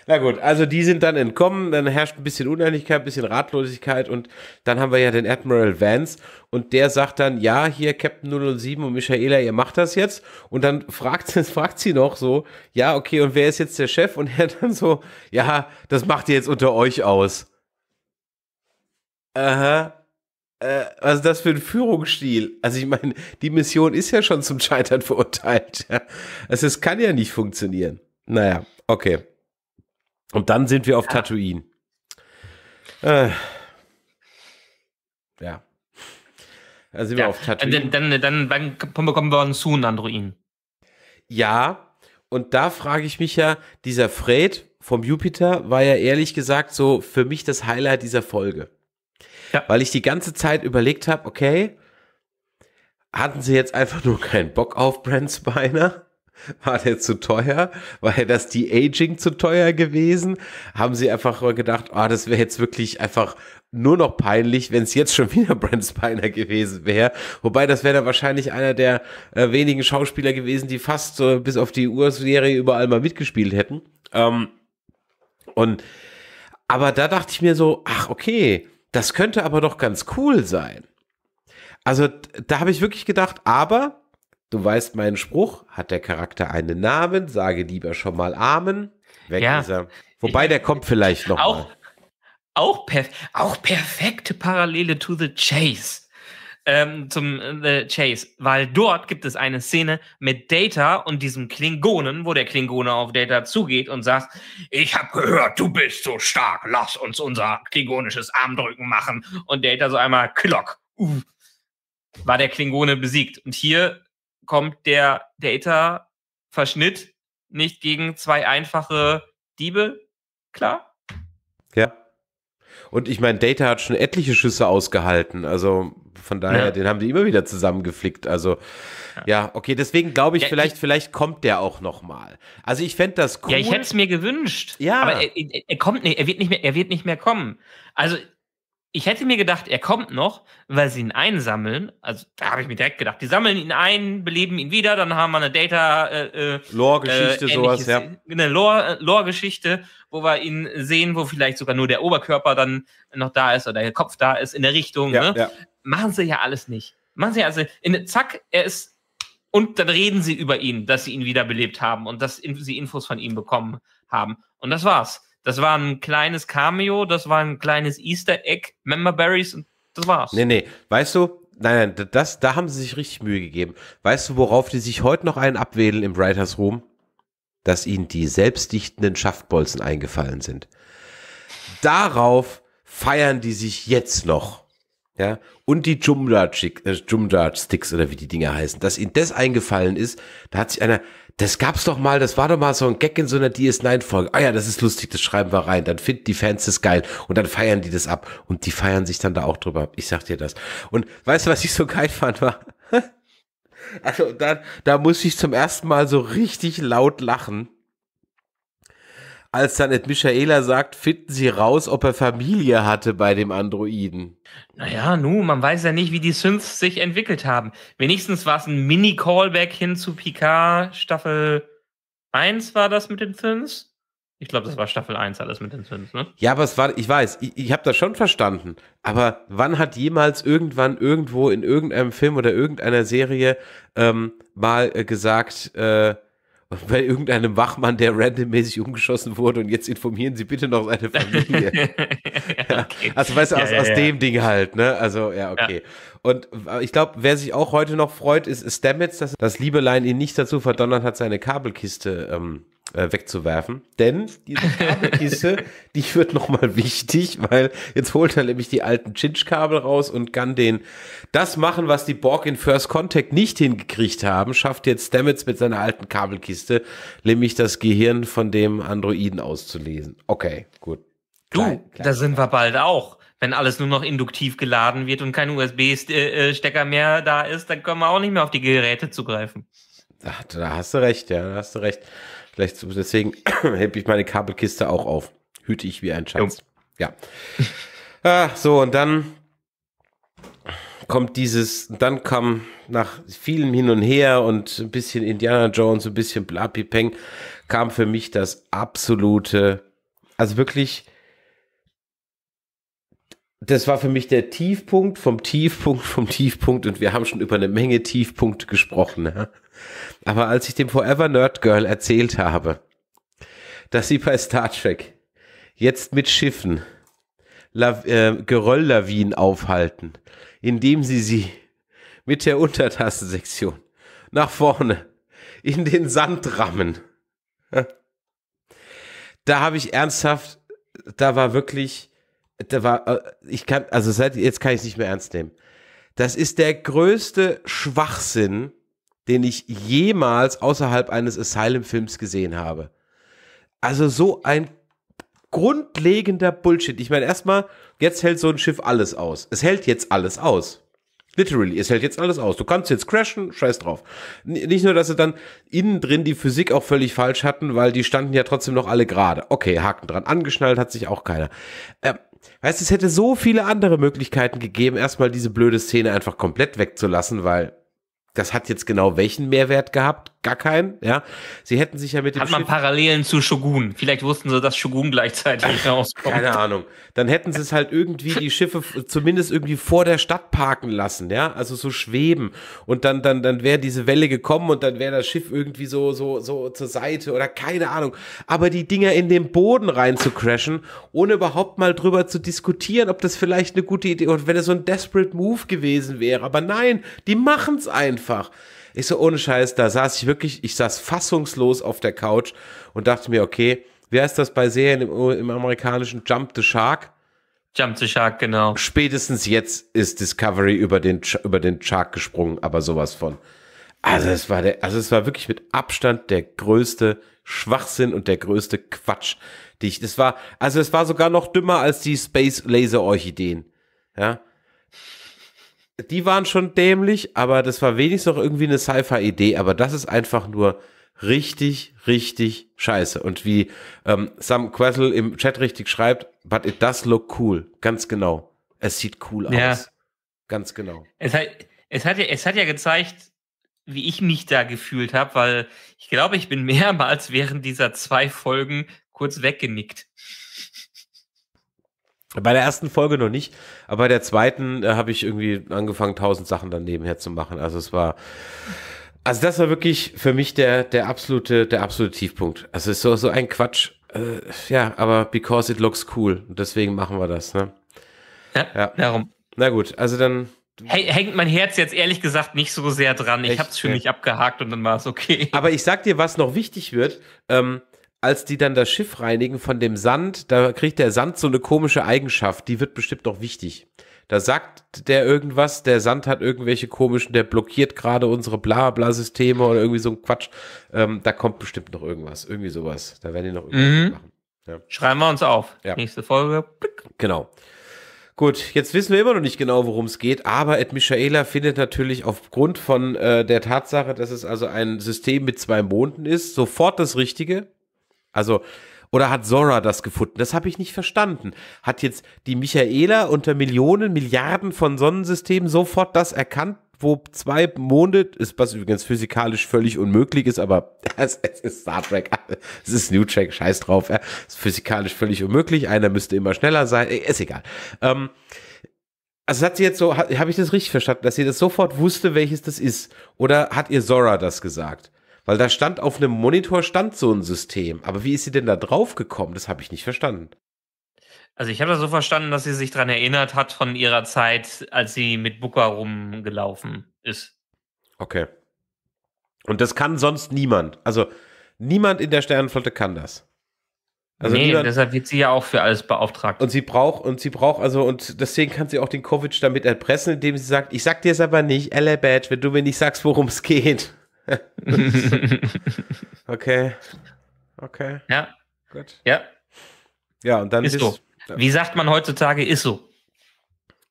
Na gut, also die sind dann entkommen, dann herrscht ein bisschen Uneinigkeit, ein bisschen Ratlosigkeit und dann haben wir ja den Admiral Vance und der sagt dann, ja, hier Captain 007 und Michaela, ihr macht das jetzt und dann fragt, fragt sie noch so, ja, okay, und wer ist jetzt der Chef? Und er dann so, ja, das macht ihr jetzt unter euch aus. Aha, äh, was ist das für ein Führungsstil? Also ich meine, die Mission ist ja schon zum Scheitern verurteilt. Also es kann ja nicht funktionieren. Naja, okay. Und dann sind wir auf ja. Tatooine. Äh, ja. Dann also sind ja. wir auf Tatooine. Dann, dann, dann, dann bekommen wir einen Soon-Androiden. Ja, und da frage ich mich ja, dieser Fred vom Jupiter war ja ehrlich gesagt so für mich das Highlight dieser Folge ja. weil ich die ganze Zeit überlegt habe, okay, hatten sie jetzt einfach nur keinen Bock auf Brent Spiner? War der zu teuer? War ja das die aging zu teuer gewesen? Haben sie einfach gedacht, oh, das wäre jetzt wirklich einfach nur noch peinlich, wenn es jetzt schon wieder Brent Spiner gewesen wäre. Wobei, das wäre dann wahrscheinlich einer der äh, wenigen Schauspieler gewesen, die fast so bis auf die Urserie überall mal mitgespielt hätten. Ähm, und aber da dachte ich mir so, ach, okay, das könnte aber doch ganz cool sein. Also da habe ich wirklich gedacht, aber du weißt meinen Spruch, hat der Charakter einen Namen, sage lieber schon mal Amen. Weg ja. ist er. Wobei der kommt vielleicht noch. Auch, mal. Auch, perf auch perfekte Parallele to the Chase ähm, zum äh, The Chase, weil dort gibt es eine Szene mit Data und diesem Klingonen, wo der Klingone auf Data zugeht und sagt, ich habe gehört, du bist so stark, lass uns unser klingonisches Armdrücken machen. Und Data so einmal, Klock, uh, war der Klingone besiegt. Und hier kommt der Data-Verschnitt nicht gegen zwei einfache Diebe, klar? Ja. Und ich meine, Data hat schon etliche Schüsse ausgehalten, also von daher, ja. den haben die immer wieder zusammengeflickt. Also ja, ja okay, deswegen glaube ich, ja, vielleicht, ich, vielleicht kommt der auch nochmal. Also ich fände das cool. Ja, ich hätte es mir gewünscht. Ja. Aber er, er, kommt nicht, er wird nicht mehr, er wird nicht mehr kommen. Also ich hätte mir gedacht, er kommt noch, weil sie ihn einsammeln. Also da habe ich mir direkt gedacht, die sammeln ihn ein, beleben ihn wieder, dann haben wir eine Data äh, äh Lore-Geschichte, äh, sowas, ja. Äh, eine äh, Lore-Geschichte, wo wir ihn sehen, wo vielleicht sogar nur der Oberkörper dann noch da ist oder der Kopf da ist in der Richtung. Ja, ne? ja machen sie ja alles nicht. Machen sie also, in, zack, er ist, und dann reden sie über ihn, dass sie ihn wiederbelebt haben und dass sie Infos von ihm bekommen haben. Und das war's. Das war ein kleines Cameo, das war ein kleines Easter Egg, Member Berries und das war's. Nee, nee, weißt du, nein, nein, das, da haben sie sich richtig Mühe gegeben. Weißt du, worauf die sich heute noch einen abwedeln im Writers Room? Dass ihnen die selbstdichtenden Schaftbolzen eingefallen sind. Darauf feiern die sich jetzt noch ja, und die Jumdart-Sticks äh, oder wie die Dinger heißen, dass ihnen das eingefallen ist, da hat sich einer, das gab's doch mal, das war doch mal so ein Gag in so einer DS9-Folge. Ah ja, das ist lustig, das schreiben wir rein. Dann finden die Fans das geil und dann feiern die das ab. Und die feiern sich dann da auch drüber Ich sag dir das. Und weißt du, was ich so geil fand, war? also da, da muss ich zum ersten Mal so richtig laut lachen als dann Ed Michaela sagt, finden sie raus, ob er Familie hatte bei dem Androiden. Naja, nun, man weiß ja nicht, wie die Synths sich entwickelt haben. Wenigstens war es ein Mini-Callback hin zu Picard Staffel 1 war das mit den Synths. Ich glaube, das war Staffel 1 alles mit den Synths, ne? Ja, aber es war, ich weiß, ich, ich habe das schon verstanden. Aber wann hat jemals irgendwann irgendwo in irgendeinem Film oder irgendeiner Serie ähm, mal äh, gesagt, äh, bei irgendeinem Wachmann, der randommäßig umgeschossen wurde und jetzt informieren Sie bitte noch seine Familie. ja, Also weißt du, ja, aus, ja, dem Ding halt, ne? Also ja, okay. Und ich glaube, wer sich auch heute noch freut, ist Stamets, dass das Liebelein ihn nicht dazu verdonnert hat, seine Kabelkiste ähm, äh, wegzuwerfen. Denn diese Kabelkiste, die wird nochmal wichtig, weil jetzt holt er nämlich die alten Chinch-Kabel raus und kann den das machen, was die Borg in First Contact nicht hingekriegt haben, schafft jetzt Stamets mit seiner alten Kabelkiste, nämlich das Gehirn von dem Androiden auszulesen. Okay, gut. Du, klein, klein, da sind wir bald auch wenn alles nur noch induktiv geladen wird und kein USB-Stecker mehr da ist, dann können wir auch nicht mehr auf die Geräte zugreifen. Da, hast du recht, ja, da hast du recht. Vielleicht so, Deswegen hebe ich meine Kabelkiste auch auf. Hüte ich wie ein Schatz. Ja. ja. Ah, so, und dann kommt dieses, dann kam nach vielem Hin und Her und ein bisschen Indiana Jones, ein bisschen Blapipeng, kam für mich das absolute, also wirklich, das war für mich der Tiefpunkt vom Tiefpunkt vom Tiefpunkt und wir haben schon über eine Menge Tiefpunkte gesprochen. Ja? Aber als ich dem Forever Nerd Girl erzählt habe, dass sie bei Star Trek jetzt mit Schiffen äh, Gerölllawinen aufhalten, indem sie sie mit der Untertassensektion nach vorne in den Sand rammen. Da habe ich ernsthaft, da war wirklich, da war, äh, ich kann, also seit jetzt kann ich es nicht mehr ernst nehmen. Das ist der größte Schwachsinn, den ich jemals außerhalb eines Asylum-Films gesehen habe. Also so ein grundlegender Bullshit. Ich meine, erstmal, jetzt hält so ein Schiff alles aus. Es hält jetzt alles aus. Literally, es hält jetzt alles aus. Du kannst jetzt crashen, scheiß drauf. nicht nur, dass sie dann innen drin die Physik auch völlig falsch hatten, weil die standen ja trotzdem noch alle gerade. Okay, Haken dran. Angeschnallt hat sich auch keiner. Ähm, weißt es hätte so viele andere Möglichkeiten gegeben, erstmal diese blöde Szene einfach komplett wegzulassen, weil das hat jetzt genau welchen Mehrwert gehabt? gar keinen, ja. Sie hätten sich ja mit dem Hat man Schiff Parallelen zu Shogun. Vielleicht wussten sie, dass Shogun gleichzeitig rauskommt. Keine Ahnung. Dann hätten sie es halt irgendwie die Schiffe zumindest irgendwie vor der Stadt parken lassen, ja, also so schweben und dann dann dann wäre diese Welle gekommen und dann wäre das Schiff irgendwie so so so zur Seite oder keine Ahnung, aber die Dinger in den Boden rein zu crashen, ohne überhaupt mal drüber zu diskutieren, ob das vielleicht eine gute Idee oder wenn es so ein desperate Move gewesen wäre, aber nein, die machen's einfach. Ich so, ohne Scheiß, da saß ich wirklich, ich saß fassungslos auf der Couch und dachte mir, okay, wer ist das bei Serien im, im amerikanischen Jump the Shark? Jump the Shark, genau. Spätestens jetzt ist Discovery über den, über den Shark gesprungen, aber sowas von. Also es war der, also es war wirklich mit Abstand der größte Schwachsinn und der größte Quatsch, die ich, das war, also es war sogar noch dümmer als die Space Laser Orchideen. Ja, die waren schon dämlich, aber das war wenigstens noch irgendwie eine Sci-Fi-Idee. Aber das ist einfach nur richtig, richtig scheiße. Und wie ähm, Sam Quessel im Chat richtig schreibt, but it does look cool. Ganz genau. Es sieht cool aus. Ganz genau. Es hat, es, hat, ja, es hat ja gezeigt, wie ich mich da gefühlt habe, weil ich glaube, ich bin mehrmals während dieser zwei Folgen kurz weggenickt. Bei der ersten Folge noch nicht, aber bei der zweiten äh, habe ich irgendwie angefangen, tausend Sachen dann nebenher zu machen. Also es war, also das war wirklich für mich der, der absolute, der absolute Tiefpunkt. Also es ist so, so ein Quatsch. Äh, ja, aber because it looks cool. Deswegen machen wir das, ne? Ja, ja. darum. Na gut, also dann. Hängt mein Herz jetzt ehrlich gesagt nicht so sehr dran. Ich habe es für mich abgehakt und dann war es okay. Aber ich sag dir, was noch wichtig wird. Ähm, als die dann das Schiff reinigen von dem Sand, da kriegt der Sand so eine komische Eigenschaft, die wird bestimmt noch wichtig. Da sagt der irgendwas, der Sand hat irgendwelche komischen, der blockiert gerade unsere Blabla-Systeme oder irgendwie so ein Quatsch. Ähm, da kommt bestimmt noch irgendwas, irgendwie sowas. Da werden die noch irgendwas mhm. machen. Ja. Schreiben wir uns auf. Ja. Nächste Folge. Blick. Genau. Gut, jetzt wissen wir immer noch nicht genau, worum es geht, aber Ed Michaela findet natürlich aufgrund von äh, der Tatsache, dass es also ein System mit zwei Monden ist, sofort das Richtige also, oder hat Zora das gefunden? Das habe ich nicht verstanden. Hat jetzt die Michaela unter Millionen, Milliarden von Sonnensystemen sofort das erkannt, wo zwei Monde, ist, was übrigens physikalisch völlig unmöglich ist, aber es, es ist Star Trek, es ist New Trek, scheiß drauf, es ist physikalisch völlig unmöglich, einer müsste immer schneller sein, äh, ist egal. Ähm, also hat sie jetzt so, habe ich das richtig verstanden, dass sie das sofort wusste, welches das ist? Oder hat ihr Zora das gesagt? Weil da stand auf einem Monitor stand so ein System. Aber wie ist sie denn da drauf gekommen? Das habe ich nicht verstanden. Also ich habe das so verstanden, dass sie sich daran erinnert hat von ihrer Zeit, als sie mit Booker rumgelaufen ist. Okay. Und das kann sonst niemand. Also niemand in der Sternenflotte kann das. Also nee, niemand, deshalb wird sie ja auch für alles beauftragt. Und sie braucht, und sie braucht, also, und deswegen kann sie auch den Kovic damit erpressen, indem sie sagt, ich sag dir es aber nicht, Ella Elebad, wenn du mir nicht sagst, worum es geht. okay. Okay. Ja. Gut. Ja. Ja, und dann ist, so. Wie sagt man heutzutage, ist so.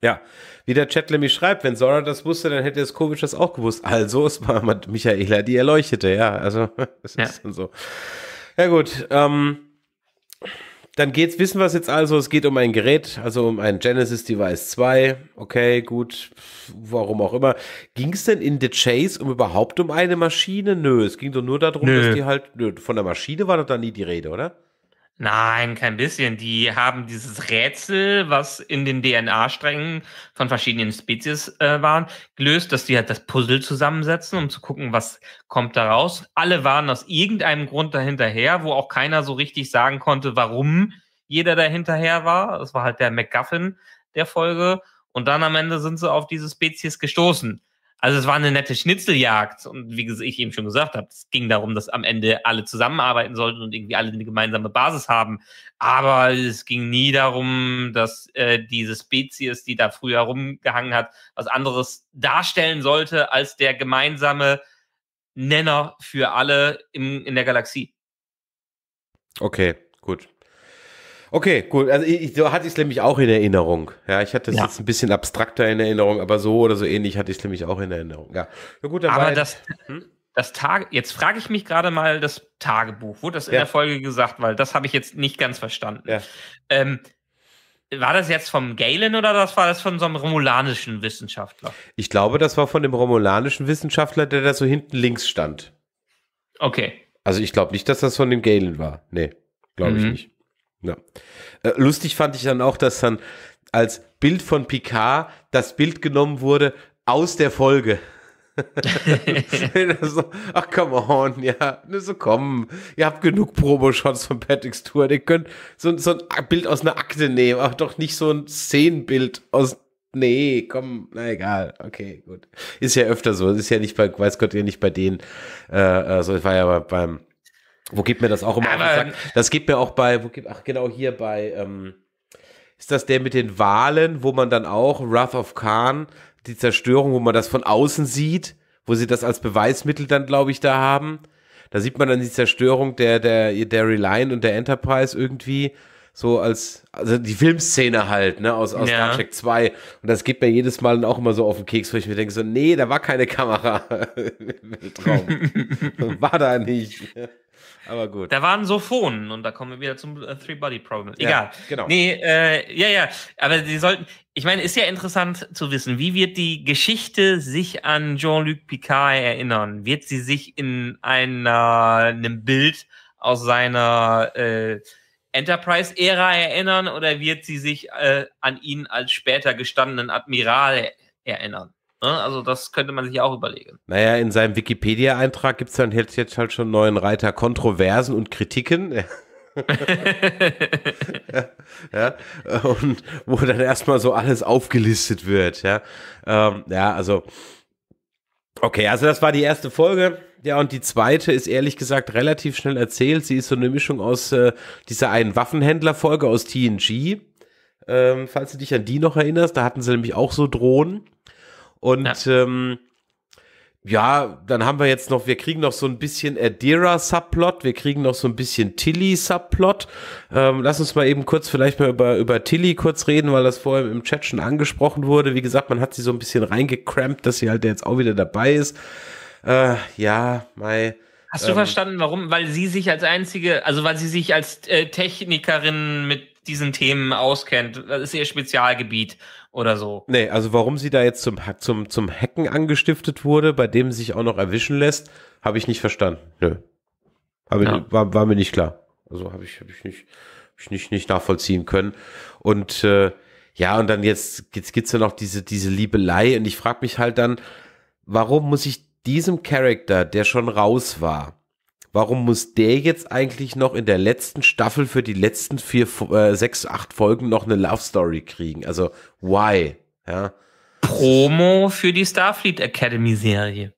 Ja, wie der Chat nämlich schreibt, wenn Sora das wusste, dann hätte es Kovic das auch gewusst. Also, es war mit Michaela, die erleuchtete, ja. Also, es ja. ist dann so. Ja, gut. Ähm, dann geht's, wissen wir es jetzt also, es geht um ein Gerät, also um ein Genesis Device 2. Okay, gut, warum auch immer. Ging es denn in The Chase um überhaupt um eine Maschine? Nö, es ging doch nur darum, Nö. dass die halt, nö, von der Maschine war doch da nie die Rede, oder? Nein, kein bisschen. Die haben dieses Rätsel, was in den DNA-Strängen von verschiedenen Spezies äh, waren, gelöst, dass die halt das Puzzle zusammensetzen, um zu gucken, was kommt da raus. Alle waren aus irgendeinem Grund dahinterher, wo auch keiner so richtig sagen konnte, warum jeder dahinterher war. Das war halt der MacGuffin der Folge. Und dann am Ende sind sie auf diese Spezies gestoßen. Also es war eine nette Schnitzeljagd und wie ich eben schon gesagt habe, es ging darum, dass am Ende alle zusammenarbeiten sollten und irgendwie alle eine gemeinsame Basis haben. Aber es ging nie darum, dass äh, diese Spezies, die da früher rumgehangen hat, was anderes darstellen sollte als der gemeinsame Nenner für alle im, in der Galaxie. Okay, gut. Okay, cool. Also ich, so hatte ich es nämlich auch in Erinnerung. Ja, ich hatte es ja. jetzt ein bisschen abstrakter in Erinnerung, aber so oder so ähnlich hatte ich es nämlich auch in Erinnerung. Ja, ja gut, aber das, hm? das Tage, jetzt frage ich mich gerade mal das Tagebuch. Wurde das in ja. der Folge gesagt? Weil das habe ich jetzt nicht ganz verstanden. Ja. Ähm, war das jetzt vom Galen oder das war das von so einem romulanischen Wissenschaftler? Ich glaube, das war von dem romulanischen Wissenschaftler, der da so hinten links stand. Okay. Also ich glaube nicht, dass das von dem Galen war. Nee, glaube mhm. ich nicht. Ja. Äh, lustig fand ich dann auch, dass dann als Bild von Picard das Bild genommen wurde aus der Folge. so, ach, come on, ja, ne, so komm. Ihr habt genug Promo-Shots von Patrick's Tour, Ihr könnt so, so ein Bild aus einer Akte nehmen, aber doch nicht so ein Szenenbild aus. Nee, komm, na egal, okay, gut. Ist ja öfter so. Ist ja nicht bei, weiß Gott, ja nicht bei denen. Äh, also, äh, ich war ja beim wo gibt mir das auch immer Aber, Das gibt mir auch bei, wo gibt, ach genau, hier bei, ähm, ist das der mit den Wahlen, wo man dann auch Wrath of Khan, die Zerstörung, wo man das von außen sieht, wo sie das als Beweismittel dann, glaube ich, da haben. Da sieht man dann die Zerstörung der, der, der Reline und der Enterprise irgendwie so als, also die Filmszene halt, ne, aus, aus ja. Star Trek 2. Und das geht mir jedes Mal dann auch immer so auf den Keks, wo ich mir denke, so, nee, da war keine Kamera im Weltraum. war da nicht. Aber gut. Da waren Sophonen und da kommen wir wieder zum äh, Three-Body-Problem. Egal. Ja, genau. Nee, äh, ja, ja. Aber sie sollten, ich meine, ist ja interessant zu wissen, wie wird die Geschichte sich an Jean-Luc Picard erinnern? Wird sie sich in einer, einem Bild aus seiner äh, Enterprise-Ära erinnern oder wird sie sich äh, an ihn als später gestandenen Admiral erinnern? Ne? Also das könnte man sich auch überlegen. Naja, in seinem Wikipedia-Eintrag gibt es dann jetzt, jetzt halt schon einen neuen Reiter Kontroversen und Kritiken. ja, ja, und wo dann erstmal so alles aufgelistet wird. Ja, ähm, ja also. Okay, also das war die erste Folge. Ja, und die zweite ist ehrlich gesagt relativ schnell erzählt. Sie ist so eine Mischung aus äh, dieser einen Waffenhändler-Folge aus TNG. Ähm, falls du dich an die noch erinnerst, da hatten sie nämlich auch so Drohnen. Und ja. Ähm, ja, dann haben wir jetzt noch, wir kriegen noch so ein bisschen Adira-Subplot, wir kriegen noch so ein bisschen Tilly-Subplot. Ähm, lass uns mal eben kurz vielleicht mal über, über Tilly kurz reden, weil das vorher im Chat schon angesprochen wurde. Wie gesagt, man hat sie so ein bisschen reingekrampt, dass sie halt jetzt auch wieder dabei ist. Äh, ja, mei. Hast ähm, du verstanden, warum? Weil sie sich als einzige, also weil sie sich als äh, Technikerin mit diesen Themen auskennt. Das ist ihr Spezialgebiet oder so. Nee, also warum sie da jetzt zum, zum, zum Hacken angestiftet wurde, bei dem sie sich auch noch erwischen lässt, habe ich nicht verstanden. Nö. Aber ja. war, war, mir nicht klar. Also habe ich, hab ich, nicht, hab ich nicht, nicht nachvollziehen können. Und äh, ja, und dann jetzt, jetzt gibt es ja noch diese, diese Liebelei. Und ich frage mich halt dann, warum muss ich diesem Charakter, der schon raus war, warum muss der jetzt eigentlich noch in der letzten Staffel für die letzten vier, äh, sechs, acht Folgen noch eine Love Story kriegen? Also, why? Ja. Promo für die Starfleet Academy Serie.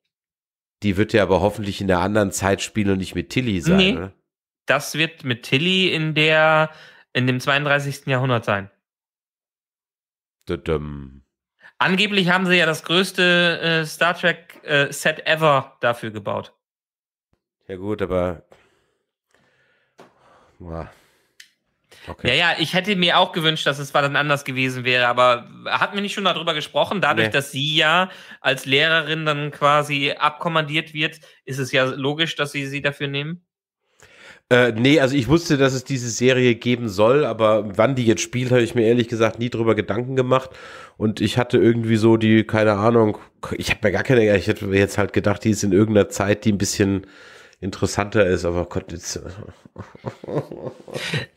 Die wird ja aber hoffentlich in der anderen Zeit spielen und nicht mit Tilly sein, nee, oder? Das wird mit Tilly in der, in dem 32. Jahrhundert sein. Tudum. Angeblich haben sie ja das größte äh, Star Trek äh, Set ever dafür gebaut. Ja, gut, aber. Boah. Okay. Ja, ja, ich hätte mir auch gewünscht, dass es dann anders gewesen wäre, aber hatten wir nicht schon darüber gesprochen? Dadurch, nee. dass sie ja als Lehrerin dann quasi abkommandiert wird, ist es ja logisch, dass sie sie dafür nehmen? Äh, nee, also ich wusste, dass es diese Serie geben soll, aber wann die jetzt spielt, habe ich mir ehrlich gesagt nie drüber Gedanken gemacht. Und ich hatte irgendwie so die, keine Ahnung, ich habe mir gar keine, ich hätte jetzt halt gedacht, die ist in irgendeiner Zeit, die ein bisschen interessanter ist, aber Gott, jetzt. Äh.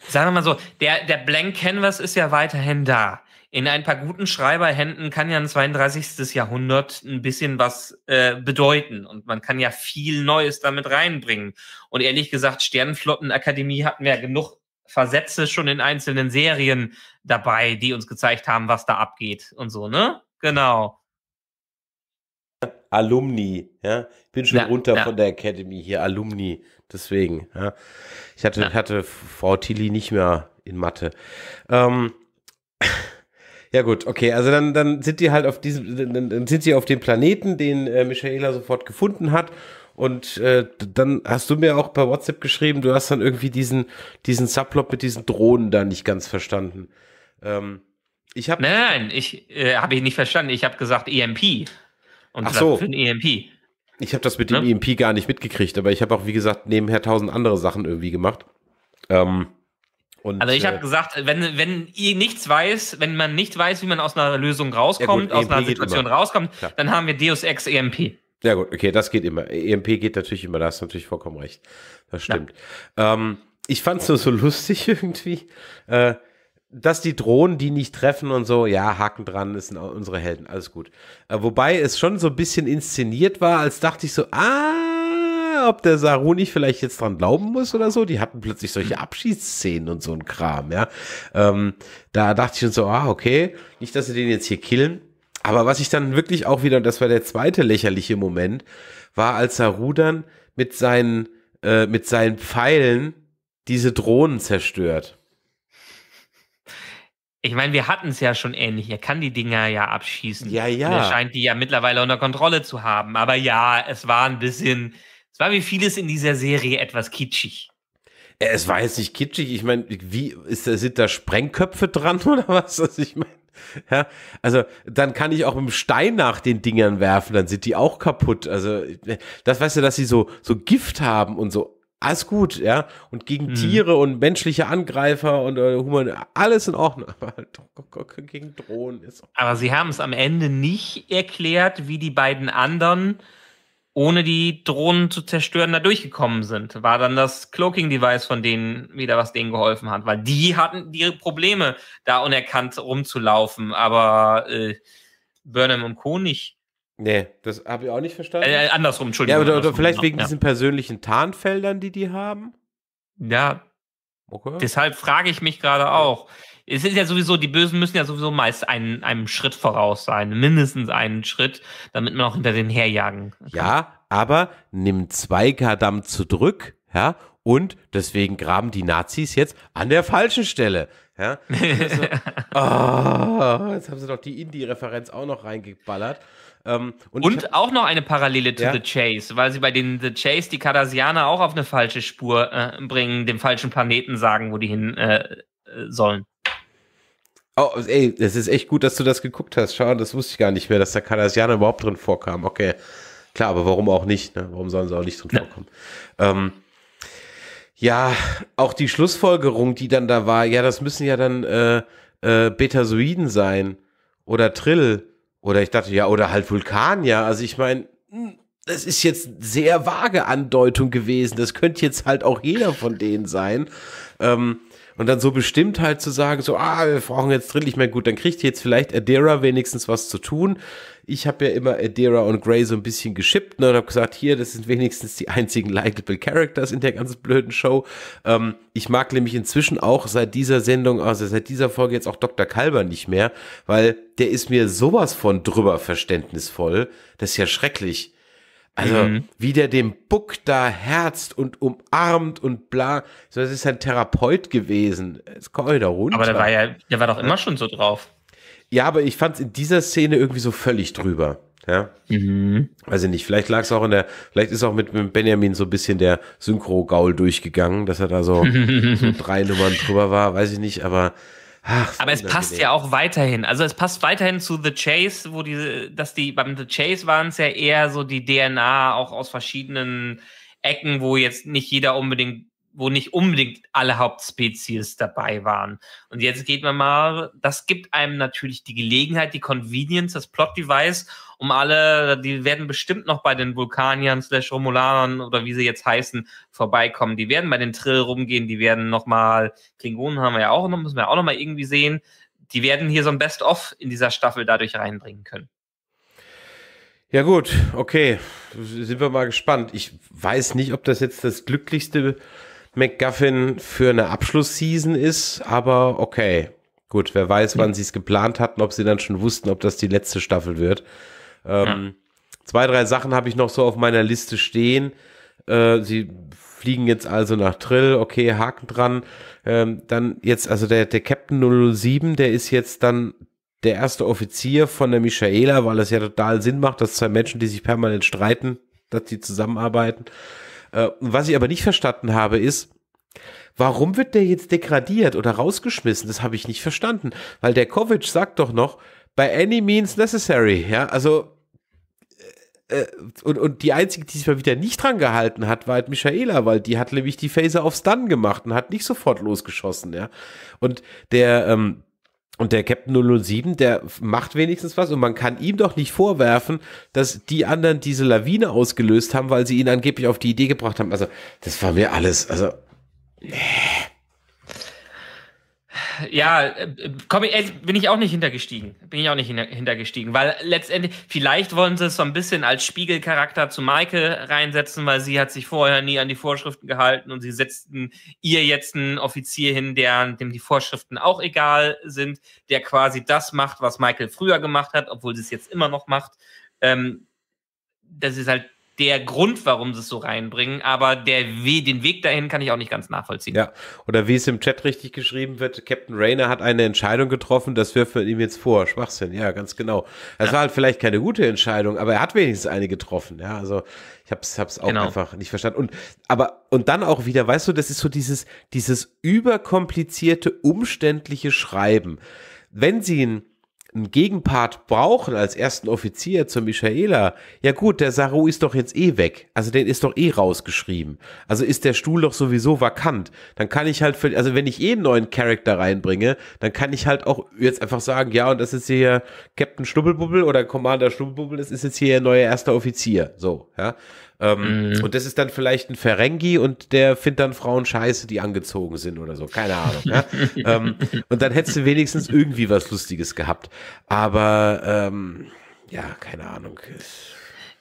Sagen wir mal so, der, der Blank Canvas ist ja weiterhin da. In ein paar guten Schreiberhänden kann ja ein 32. Jahrhundert ein bisschen was äh, bedeuten und man kann ja viel Neues damit reinbringen. Und ehrlich gesagt, Sternenflottenakademie hatten wir ja genug Versätze schon in einzelnen Serien dabei, die uns gezeigt haben, was da abgeht und so, ne? Genau. Alumni, ja. bin schon ja, runter ja. von der Academy hier, Alumni. Deswegen, ja. Ich hatte, ja. hatte Frau Tilly nicht mehr in Mathe. Ähm, ja gut, okay, also dann, dann sind die halt auf diesem, dann, sind sie auf dem Planeten, den äh, Michaela sofort gefunden hat. Und äh, dann hast du mir auch per WhatsApp geschrieben, du hast dann irgendwie diesen, diesen Subplot mit diesen Drohnen da nicht ganz verstanden. Ähm, ich habe nein, nein, ich äh, habe ich nicht verstanden. Ich habe gesagt EMP. Und Ach so. für ein EMP. Ich habe das mit dem ne? EMP gar nicht mitgekriegt, aber ich habe auch, wie gesagt, nebenher tausend andere Sachen irgendwie gemacht. Ähm, und, also ich habe äh, gesagt, wenn, wenn ihr nichts weiß, wenn man nicht weiß, wie man aus einer Lösung rauskommt, ja gut, aus einer e Situation rauskommt, Klar. dann haben wir Deus Ex EMP. Ja gut, okay, das geht immer. EMP geht natürlich immer, da hast du natürlich vollkommen recht. Das stimmt. Ja. Ähm, ich fand es nur so lustig irgendwie. Äh, dass die Drohnen die nicht treffen und so, ja, Haken dran, das sind unsere Helden, alles gut. Äh, wobei es schon so ein bisschen inszeniert war, als dachte ich so, ah, ob der Saru nicht vielleicht jetzt dran glauben muss oder so. Die hatten plötzlich solche Abschiedsszenen und so ein Kram, ja. Ähm, da dachte ich schon so, ah, okay, nicht, dass sie den jetzt hier killen. Aber was ich dann wirklich auch wieder, das war der zweite lächerliche Moment, war, als Saru dann mit seinen, äh, mit seinen Pfeilen diese Drohnen zerstört. Ich meine, wir hatten es ja schon ähnlich. Er kann die Dinger ja abschießen. Ja, ja. Und er scheint die ja mittlerweile unter Kontrolle zu haben. Aber ja, es war ein bisschen, es war wie vieles in dieser Serie etwas kitschig. Äh, es war jetzt nicht kitschig. Ich meine, wie ist, sind da Sprengköpfe dran oder was? Also ich meine, ja, also dann kann ich auch mit dem Stein nach den Dingern werfen, dann sind die auch kaputt. Also äh, das weißt du, dass sie so so Gift haben und so alles gut, ja. Und gegen mhm. Tiere und menschliche Angreifer und äh, Human, alles in Ordnung. Aber gegen Drohnen ist. Aber sie haben es am Ende nicht erklärt, wie die beiden anderen ohne die Drohnen zu zerstören da durchgekommen sind. War dann das Cloaking-Device von denen wieder, was denen geholfen hat. Weil die hatten ihre Probleme, da unerkannt rumzulaufen. Aber äh, Burnham und Co. nicht. Nee, das habe ich auch nicht verstanden. Äh, andersrum, Entschuldigung. Ja, oder, oder vielleicht genau, wegen ja. diesen persönlichen Tarnfeldern, die die haben? Ja. Okay. Deshalb frage ich mich gerade auch. Es ist ja sowieso, die Bösen müssen ja sowieso meist einen, einem Schritt voraus sein, mindestens einen Schritt, damit man auch hinter denen herjagen kann. Ja, aber nimm zwei Kadamm zurück, ja, und deswegen graben die Nazis jetzt an der falschen Stelle. Ja? So, also, oh, ah, jetzt haben sie doch die Indie-Referenz auch noch reingeballert. Ähm, und, und hab, auch noch eine Parallele zu ja? The Chase, weil sie bei den The Chase die Cardassianer auch auf eine falsche Spur äh, bringen, dem falschen Planeten sagen, wo die hin äh, äh sollen. Oh, ey, es ist echt gut, dass du das geguckt hast. Schau, das wusste ich gar nicht mehr, dass da Cardassianer überhaupt drin vorkam. Okay, klar, aber warum auch nicht? Ne? Warum sollen sie auch nicht drin vorkommen? Ja. Ähm, ja, auch die Schlussfolgerung, die dann da war, ja, das müssen ja dann äh, äh, Betasoiden sein oder Trill oder ich dachte ja oder halt Vulkan, ja. Also ich meine, hm, das ist jetzt sehr vage Andeutung gewesen. Das könnte jetzt halt auch jeder von denen sein. Ähm, und dann so bestimmt halt zu sagen, so, ah, wir brauchen jetzt Trill. Ich meine, gut, dann kriegt jetzt vielleicht Adera wenigstens was zu tun ich habe ja immer Adira und Grey so ein bisschen geschippt ne, und habe gesagt, hier, das sind wenigstens die einzigen likable Characters in der ganzen blöden Show. Ähm, ich mag nämlich inzwischen auch seit dieser Sendung, also seit dieser Folge jetzt auch Dr. Kalber nicht mehr, weil der ist mir sowas von drüber verständnisvoll. Das ist ja schrecklich. Also, mhm. wie der dem Buck da herzt und umarmt und bla. So, das ist ein Therapeut gewesen. Jetzt Es ich da runter. Aber der war ja, der war doch immer schon so drauf. Ja, aber ich fand es in dieser Szene irgendwie so völlig drüber. Ja. Mhm. Weiß ich nicht, vielleicht lag es auch in der, vielleicht ist auch mit, mit Benjamin so ein bisschen der Synchro-Gaul durchgegangen, dass er da so, so drei Nummern drüber war, weiß ich nicht, aber. Ach, aber es passt ja auch weiterhin. Also es passt weiterhin zu The Chase, wo diese, dass die, beim The Chase waren es ja eher so die DNA auch aus verschiedenen Ecken, wo jetzt nicht jeder unbedingt wo nicht unbedingt alle Hauptspezies dabei waren. Und jetzt geht man mal, das gibt einem natürlich die Gelegenheit, die Convenience, das Plot-Device, um alle, die werden bestimmt noch bei den Vulkaniern slash Romulanern oder wie sie jetzt heißen, vorbeikommen. Die werden bei den Trill rumgehen, die werden nochmal, Klingonen haben wir ja auch noch, müssen wir auch nochmal irgendwie sehen. Die werden hier so ein Best-of in dieser Staffel dadurch reinbringen können. Ja gut, okay, sind wir mal gespannt. Ich weiß nicht, ob das jetzt das glücklichste McGuffin für eine Abschlussseason ist, aber okay. Gut, wer weiß, wann ja. sie es geplant hatten, ob sie dann schon wussten, ob das die letzte Staffel wird. Ähm, ja. Zwei, drei Sachen habe ich noch so auf meiner Liste stehen. Äh, sie fliegen jetzt also nach Trill, okay, Haken dran. Ähm, dann jetzt, also der, der Captain 007, der ist jetzt dann der erste Offizier von der Michaela, weil es ja total Sinn macht, dass zwei Menschen, die sich permanent streiten, dass die zusammenarbeiten. Äh, was ich aber nicht verstanden habe, ist, warum wird der jetzt degradiert oder rausgeschmissen? Das habe ich nicht verstanden, weil der Kovic sagt doch noch, by any means necessary, ja, also äh, äh, und, und die einzige, die sich mal wieder nicht dran gehalten hat, war halt Michaela, weil die hat nämlich die Phaser aufs Stun gemacht und hat nicht sofort losgeschossen, ja. Und der, ähm, und der Captain 007, der macht wenigstens was und man kann ihm doch nicht vorwerfen, dass die anderen diese Lawine ausgelöst haben, weil sie ihn angeblich auf die Idee gebracht haben. Also, das war mir alles, also, nee. Ja, äh, komm, äh, bin ich auch nicht hintergestiegen. Bin ich auch nicht hintergestiegen, weil letztendlich, vielleicht wollen sie es so ein bisschen als Spiegelcharakter zu Michael reinsetzen, weil sie hat sich vorher nie an die Vorschriften gehalten und sie setzten ihr jetzt einen Offizier hin, der, dem die Vorschriften auch egal sind, der quasi das macht, was Michael früher gemacht hat, obwohl sie es jetzt immer noch macht. Ähm, das ist halt der Grund, warum sie es so reinbringen, aber der We den Weg dahin kann ich auch nicht ganz nachvollziehen. Ja, oder wie es im Chat richtig geschrieben wird, Captain Rayner hat eine Entscheidung getroffen, das wirft man ihm jetzt vor. Schwachsinn, ja, ganz genau. Das ja. war halt vielleicht keine gute Entscheidung, aber er hat wenigstens eine getroffen, ja, also ich hab's, hab's auch genau. einfach nicht verstanden. Und, aber, und dann auch wieder, weißt du, das ist so dieses, dieses überkomplizierte, umständliche Schreiben. Wenn sie ihn einen Gegenpart brauchen als ersten Offizier zur Michaela, ja gut, der Saru ist doch jetzt eh weg. Also den ist doch eh rausgeschrieben. Also ist der Stuhl doch sowieso vakant. Dann kann ich halt für, also wenn ich eh einen neuen Charakter reinbringe, dann kann ich halt auch jetzt einfach sagen, ja, und das ist hier Captain Schnubbelbubbel oder Commander Schnubbelbubbel, das ist jetzt hier neuer erster Offizier. So, ja. Ähm, mhm. Und das ist dann vielleicht ein Ferengi und der findet dann Frauen scheiße, die angezogen sind oder so. Keine Ahnung. Ja? ähm, und dann hättest du wenigstens irgendwie was Lustiges gehabt. Aber ähm, ja, keine Ahnung.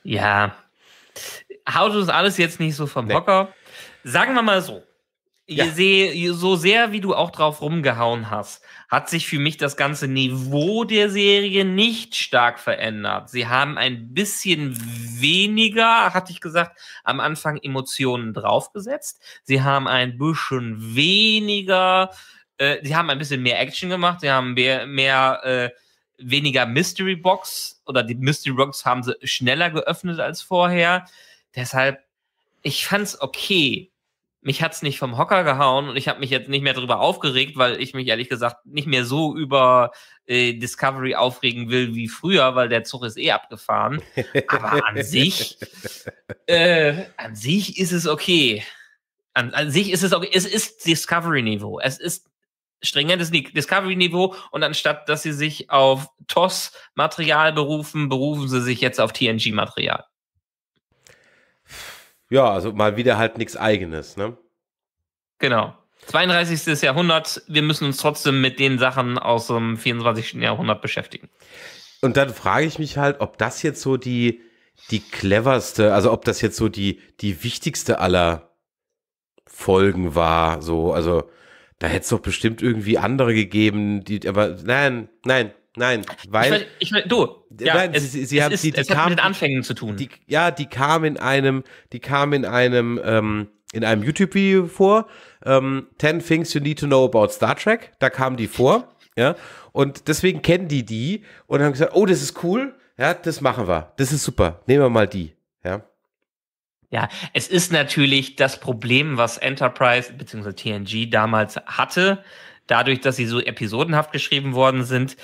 Ja. Haut uns alles jetzt nicht so vom nee. Bocker. Sagen wir mal so. Ja. Sehe, so sehr wie du auch drauf rumgehauen hast, hat sich für mich das ganze Niveau der Serie nicht stark verändert. Sie haben ein bisschen weniger, hatte ich gesagt, am Anfang Emotionen draufgesetzt. Sie haben ein bisschen weniger, äh, sie haben ein bisschen mehr Action gemacht, sie haben mehr, mehr äh, weniger Mystery Box oder die Mystery Box haben sie schneller geöffnet als vorher. Deshalb, ich fand's okay mich hat's nicht vom Hocker gehauen und ich habe mich jetzt nicht mehr darüber aufgeregt, weil ich mich ehrlich gesagt nicht mehr so über äh, Discovery aufregen will wie früher, weil der Zug ist eh abgefahren. Aber an sich, äh, an sich ist es okay. An, an sich ist es okay. Es ist Discovery-Niveau. Es ist strengeres Discovery-Niveau und anstatt dass sie sich auf TOS-Material berufen, berufen sie sich jetzt auf TNG-Material. Ja, also mal wieder halt nichts eigenes, ne? Genau. 32. Jahrhundert, wir müssen uns trotzdem mit den Sachen aus dem 24. Jahrhundert beschäftigen. Und dann frage ich mich halt, ob das jetzt so die, die cleverste, also ob das jetzt so die, die wichtigste aller Folgen war, so, also da hätte es doch bestimmt irgendwie andere gegeben, die, aber nein, nein, Nein, weil. Ich, ich, du, ja, nein, es, sie, sie es haben, ist, die, die es kam, hat mit den Anfängen zu tun. Die, ja, die kam in einem, die kam in einem, ähm, in einem YouTube-Video vor. Ähm, 10 Things You Need to Know About Star Trek. Da kam die vor. Ja. Und deswegen kennen die die und haben gesagt, oh, das ist cool. Ja, das machen wir. Das ist super. Nehmen wir mal die. Ja. Ja, es ist natürlich das Problem, was Enterprise bzw. TNG damals hatte, dadurch, dass sie so episodenhaft geschrieben worden sind,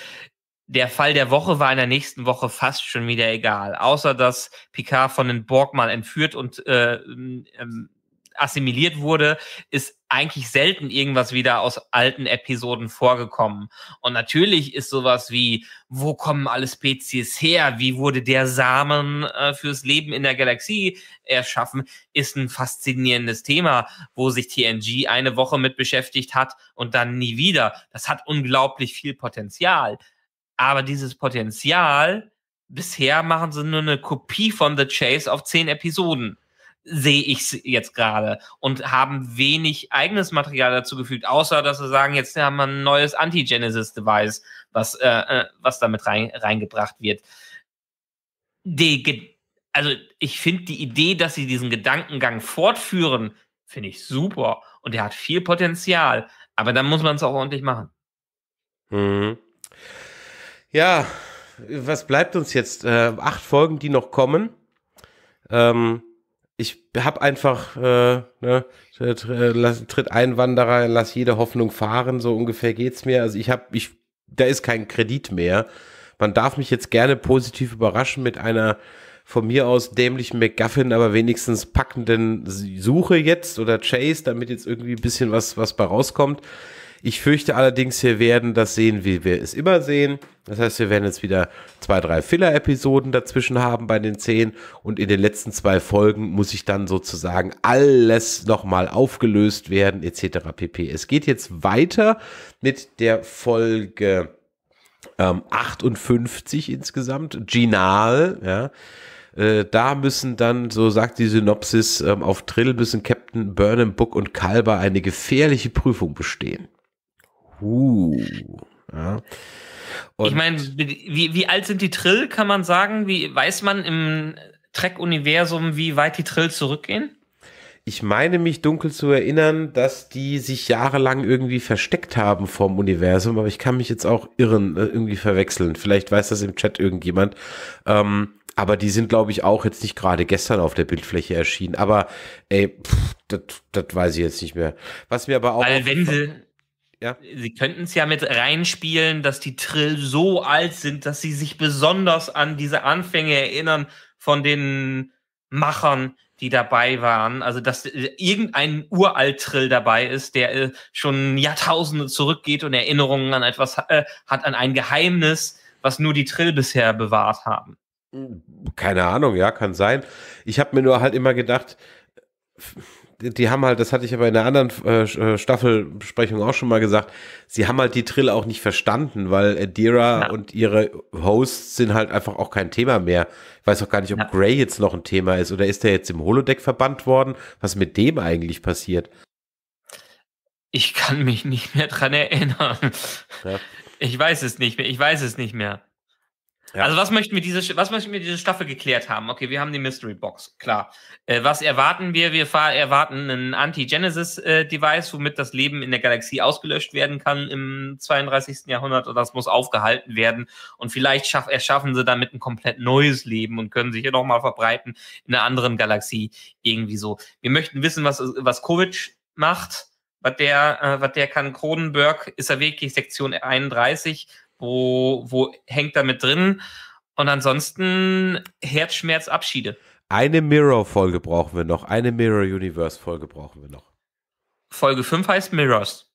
der Fall der Woche war in der nächsten Woche fast schon wieder egal. Außer, dass Picard von den Borg mal entführt und äh, ähm, assimiliert wurde, ist eigentlich selten irgendwas wieder aus alten Episoden vorgekommen. Und natürlich ist sowas wie, wo kommen alle Spezies her? Wie wurde der Samen äh, fürs Leben in der Galaxie erschaffen? Ist ein faszinierendes Thema, wo sich TNG eine Woche mit beschäftigt hat und dann nie wieder. Das hat unglaublich viel Potenzial. Aber dieses Potenzial, bisher machen sie nur eine Kopie von The Chase auf zehn Episoden sehe ich jetzt gerade und haben wenig eigenes Material dazu gefügt, außer dass sie sagen, jetzt haben wir ein neues Anti-Genesis-Device, was, äh, äh was damit rein, reingebracht wird. Die, also ich finde die Idee, dass sie diesen Gedankengang fortführen, finde ich super und der hat viel Potenzial, aber dann muss man es auch ordentlich machen. Mhm. Ja, was bleibt uns jetzt? Äh, acht Folgen, die noch kommen. Ähm, ich habe einfach, äh, ne, äh, tritt Einwanderer, lass jede Hoffnung fahren, so ungefähr geht's mir. Also ich habe, ich, da ist kein Kredit mehr. Man darf mich jetzt gerne positiv überraschen mit einer von mir aus dämlichen McGuffin, aber wenigstens packenden Suche jetzt oder Chase, damit jetzt irgendwie ein bisschen was, was bei rauskommt. Ich fürchte allerdings, wir werden das sehen, wie wir es immer sehen. Das heißt, wir werden jetzt wieder zwei, drei Filler-Episoden dazwischen haben bei den zehn. Und in den letzten zwei Folgen muss ich dann sozusagen alles nochmal aufgelöst werden, etc. pp. Es geht jetzt weiter mit der Folge ähm, 58 insgesamt. Ginal, ja äh, da müssen dann, so sagt die Synopsis, ähm, auf Trill müssen Captain Burnham, Book und Kalber eine gefährliche Prüfung bestehen. Uh. Ja. ich meine, wie, wie alt sind die Trill, kann man sagen? Wie weiß man im Trek-Universum, wie weit die Trill zurückgehen? Ich meine mich dunkel zu erinnern, dass die sich jahrelang irgendwie versteckt haben vom Universum, aber ich kann mich jetzt auch irren, äh, irgendwie verwechseln. Vielleicht weiß das im Chat irgendjemand. Ähm, aber die sind, glaube ich, auch jetzt nicht gerade gestern auf der Bildfläche erschienen. Aber ey, das weiß ich jetzt nicht mehr. Was mir aber auch. Weil wenn sie, ja. Sie könnten es ja mit reinspielen, dass die Trill so alt sind, dass sie sich besonders an diese Anfänge erinnern von den Machern, die dabei waren. Also, dass äh, irgendein Uralt-Trill dabei ist, der äh, schon Jahrtausende zurückgeht und Erinnerungen an etwas äh, hat, an ein Geheimnis, was nur die Trill bisher bewahrt haben. Hm, keine Ahnung, ja, kann sein. Ich habe mir nur halt immer gedacht, äh, die haben halt, das hatte ich aber in der anderen äh, äh, Staffelbesprechung auch schon mal gesagt, sie haben halt die Trill auch nicht verstanden, weil Adira ja. und ihre Hosts sind halt einfach auch kein Thema mehr. Ich weiß auch gar nicht, ob ja. Gray jetzt noch ein Thema ist oder ist der jetzt im Holodeck verbannt worden? Was mit dem eigentlich passiert? Ich kann mich nicht mehr dran erinnern. Ja. Ich weiß es nicht mehr. Ich weiß es nicht mehr. Ja. Also was möchten wir diese, was möchten wir diese Staffel geklärt haben? Okay, wir haben die Mystery Box, klar. Äh, was erwarten wir? Wir erwarten ein Anti-Genesis-Device, äh, womit das Leben in der Galaxie ausgelöscht werden kann im 32. Jahrhundert und das muss aufgehalten werden. Und vielleicht schaff, erschaffen sie damit ein komplett neues Leben und können sich hier nochmal verbreiten in einer anderen Galaxie irgendwie so. Wir möchten wissen, was, was Kovic macht was der, äh, was der kann. Kronenberg ist er wirklich Sektion 31 wo, wo hängt da mit drin? Und ansonsten Herzschmerz, Abschiede. Eine Mirror-Folge brauchen wir noch. Eine Mirror-Universe-Folge brauchen wir noch. Folge 5 heißt Mirrors.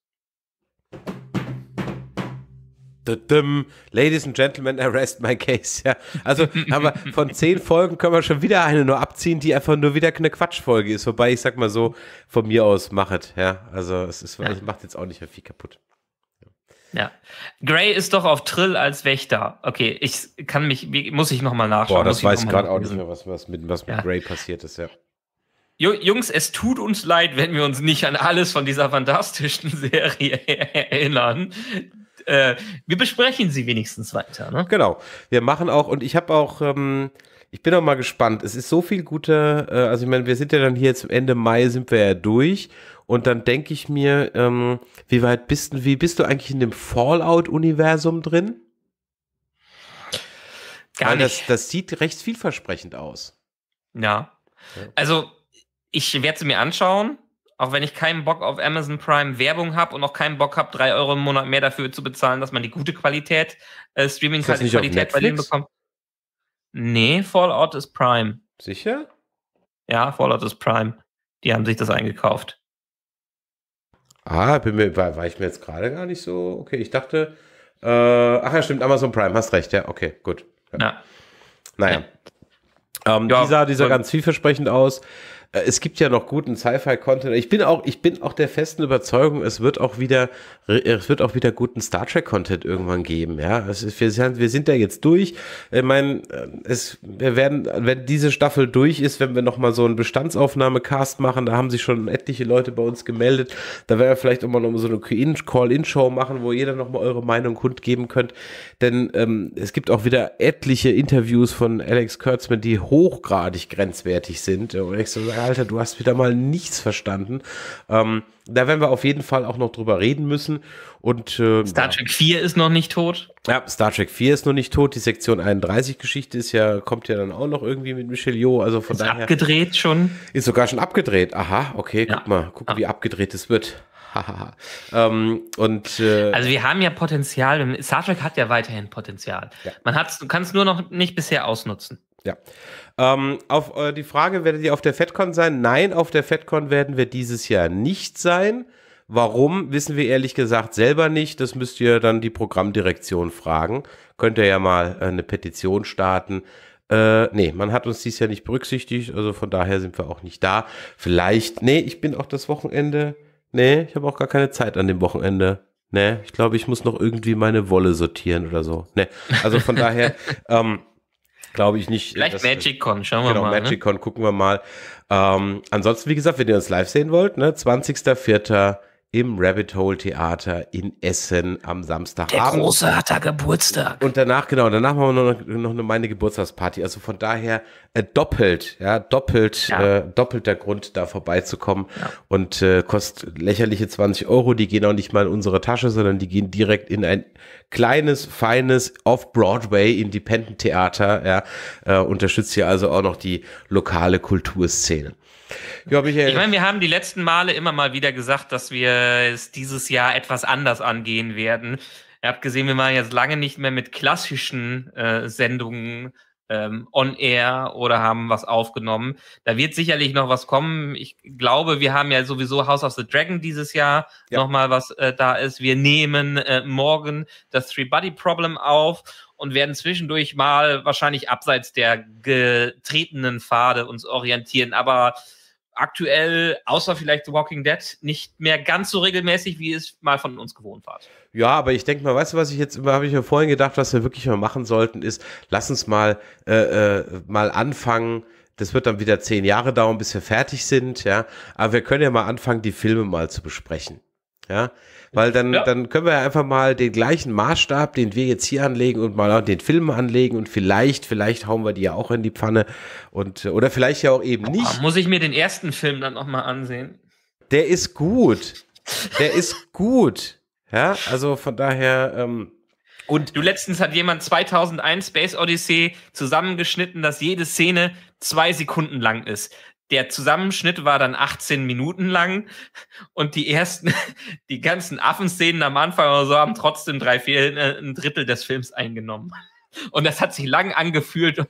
Ladies and Gentlemen, arrest my case. Ja, also, aber von zehn Folgen können wir schon wieder eine nur abziehen, die einfach nur wieder eine Quatschfolge ist. Wobei ich sag mal so, von mir aus machet. Ja, also es, ist, es macht jetzt auch nicht mehr viel kaputt. Ja. Gray ist doch auf Trill als Wächter. Okay, ich kann mich, muss ich nochmal nachschauen. Boah, das weiß ich gerade auch nicht mehr, was, was, mit, was ja. Gray passiert ist, ja. Jungs, es tut uns leid, wenn wir uns nicht an alles von dieser fantastischen Serie erinnern. Äh, wir besprechen sie wenigstens weiter. Ne? Genau. Wir machen auch, und ich habe auch, ähm, ich bin auch mal gespannt. Es ist so viel guter, äh, also ich meine, wir sind ja dann hier zum Ende Mai, sind wir ja durch. Und dann denke ich mir, ähm, wie weit bist du, wie bist du eigentlich in dem Fallout-Universum drin? Gar Weil nicht. Das, sieht recht vielversprechend aus. Ja. Also, ich werde sie mir anschauen, auch wenn ich keinen Bock auf Amazon Prime Werbung habe und auch keinen Bock habe, drei Euro im Monat mehr dafür zu bezahlen, dass man die gute Qualität, äh, Streaming-Qualität bei denen bekommt. Nee, Fallout ist Prime. Sicher? Ja, Fallout ist Prime. Die haben sich das eingekauft. Ah, bin mir, war, war ich mir jetzt gerade gar nicht so. Okay, ich dachte. Äh, ach ja, stimmt, Amazon Prime, hast recht, ja, okay, gut. Ja. Na. Naja. Ja. Ähm, ja, die sah, die sah ganz vielversprechend aus. Äh, es gibt ja noch guten Sci-Fi-Content. Ich bin auch, ich bin auch der festen Überzeugung, es wird auch wieder, äh, es wird auch wieder guten Star Trek-Content irgendwann geben. Ja, ist, wir, sind, wir sind da jetzt durch. Ich meine, äh, es, wir werden, wenn diese Staffel durch ist, wenn wir nochmal so einen Bestandsaufnahme-Cast machen, da haben sich schon etliche Leute bei uns gemeldet. Da werden wir vielleicht auch noch so eine Call-In-Show machen, wo jeder nochmal eure Meinung kundgeben könnt. Denn ähm, es gibt auch wieder etliche Interviews von Alex Kurtzman, die hochgradig grenzwertig sind. Und ich so, Alter, du hast wieder mal nichts verstanden. Ähm, da werden wir auf jeden Fall auch noch drüber reden müssen. Und, äh, Star Trek 4 ist noch nicht tot. Ja, Star Trek 4 ist noch nicht tot. Die Sektion 31 Geschichte ist ja, kommt ja dann auch noch irgendwie mit Michel Jo. Also von ist daher. Abgedreht schon. Ist sogar schon abgedreht. Aha, okay, ja. guck mal, guck, wie abgedreht es wird. ähm, und, äh, also wir haben ja Potenzial. Star Trek hat ja weiterhin Potenzial. Ja. Man hat's, du kannst nur noch nicht bisher ausnutzen. Ja. Ähm, auf äh, die Frage, werdet ihr auf der FedCon sein? Nein, auf der FedCon werden wir dieses Jahr nicht sein. Warum, wissen wir ehrlich gesagt selber nicht. Das müsst ihr dann die Programmdirektion fragen. Könnt ihr ja mal äh, eine Petition starten. Äh, nee, man hat uns dies Jahr nicht berücksichtigt, also von daher sind wir auch nicht da. Vielleicht, nee, ich bin auch das Wochenende. Nee, ich habe auch gar keine Zeit an dem Wochenende. Nee, ich glaube, ich muss noch irgendwie meine Wolle sortieren oder so. Nee, also von daher, ähm, glaube ich nicht. Vielleicht MagicCon, schauen wir genau, mal. Genau, MagicCon, ne? gucken wir mal. Ähm, ansonsten, wie gesagt, wenn ihr uns live sehen wollt, ne, 20.04 im Rabbit Hole Theater in Essen am Samstagabend. Der Große hat da Geburtstag. Und danach, genau, danach machen wir noch, noch eine, meine Geburtstagsparty. Also von daher äh, doppelt, ja, doppelt, ja. Äh, doppelt der Grund, da vorbeizukommen. Ja. Und äh, kostet lächerliche 20 Euro. Die gehen auch nicht mal in unsere Tasche, sondern die gehen direkt in ein kleines, feines Off-Broadway Independent Theater. Ja, äh, unterstützt hier also auch noch die lokale Kulturszene. Ja, Michael. Ich meine, wir haben die letzten Male immer mal wieder gesagt, dass wir es dieses Jahr etwas anders angehen werden. Ihr habt gesehen, wir waren jetzt lange nicht mehr mit klassischen äh, Sendungen ähm, on air oder haben was aufgenommen. Da wird sicherlich noch was kommen. Ich glaube, wir haben ja sowieso House of the Dragon dieses Jahr ja. nochmal was äh, da ist. Wir nehmen äh, morgen das Three-Body-Problem auf und werden zwischendurch mal wahrscheinlich abseits der getretenen Pfade uns orientieren. Aber aktuell, außer vielleicht The Walking Dead, nicht mehr ganz so regelmäßig, wie es mal von uns gewohnt war. Ja, aber ich denke mal, weißt du, was ich jetzt, immer, habe ich mir vorhin gedacht, was wir wirklich mal machen sollten, ist, lass uns mal, äh, äh, mal anfangen, das wird dann wieder zehn Jahre dauern, bis wir fertig sind, ja. Aber wir können ja mal anfangen, die Filme mal zu besprechen. Ja, weil dann, ja. dann können wir ja einfach mal den gleichen Maßstab, den wir jetzt hier anlegen und mal den Film anlegen und vielleicht, vielleicht hauen wir die ja auch in die Pfanne und oder vielleicht ja auch eben nicht. Oh, muss ich mir den ersten Film dann nochmal ansehen? Der ist gut. Der ist gut. Ja, also von daher. Ähm, und du letztens hat jemand 2001 Space Odyssey zusammengeschnitten, dass jede Szene zwei Sekunden lang ist der Zusammenschnitt war dann 18 Minuten lang und die ersten, die ganzen Affenszenen am Anfang oder so haben trotzdem drei, vier, äh, ein Drittel des Films eingenommen. Und das hat sich lang angefühlt,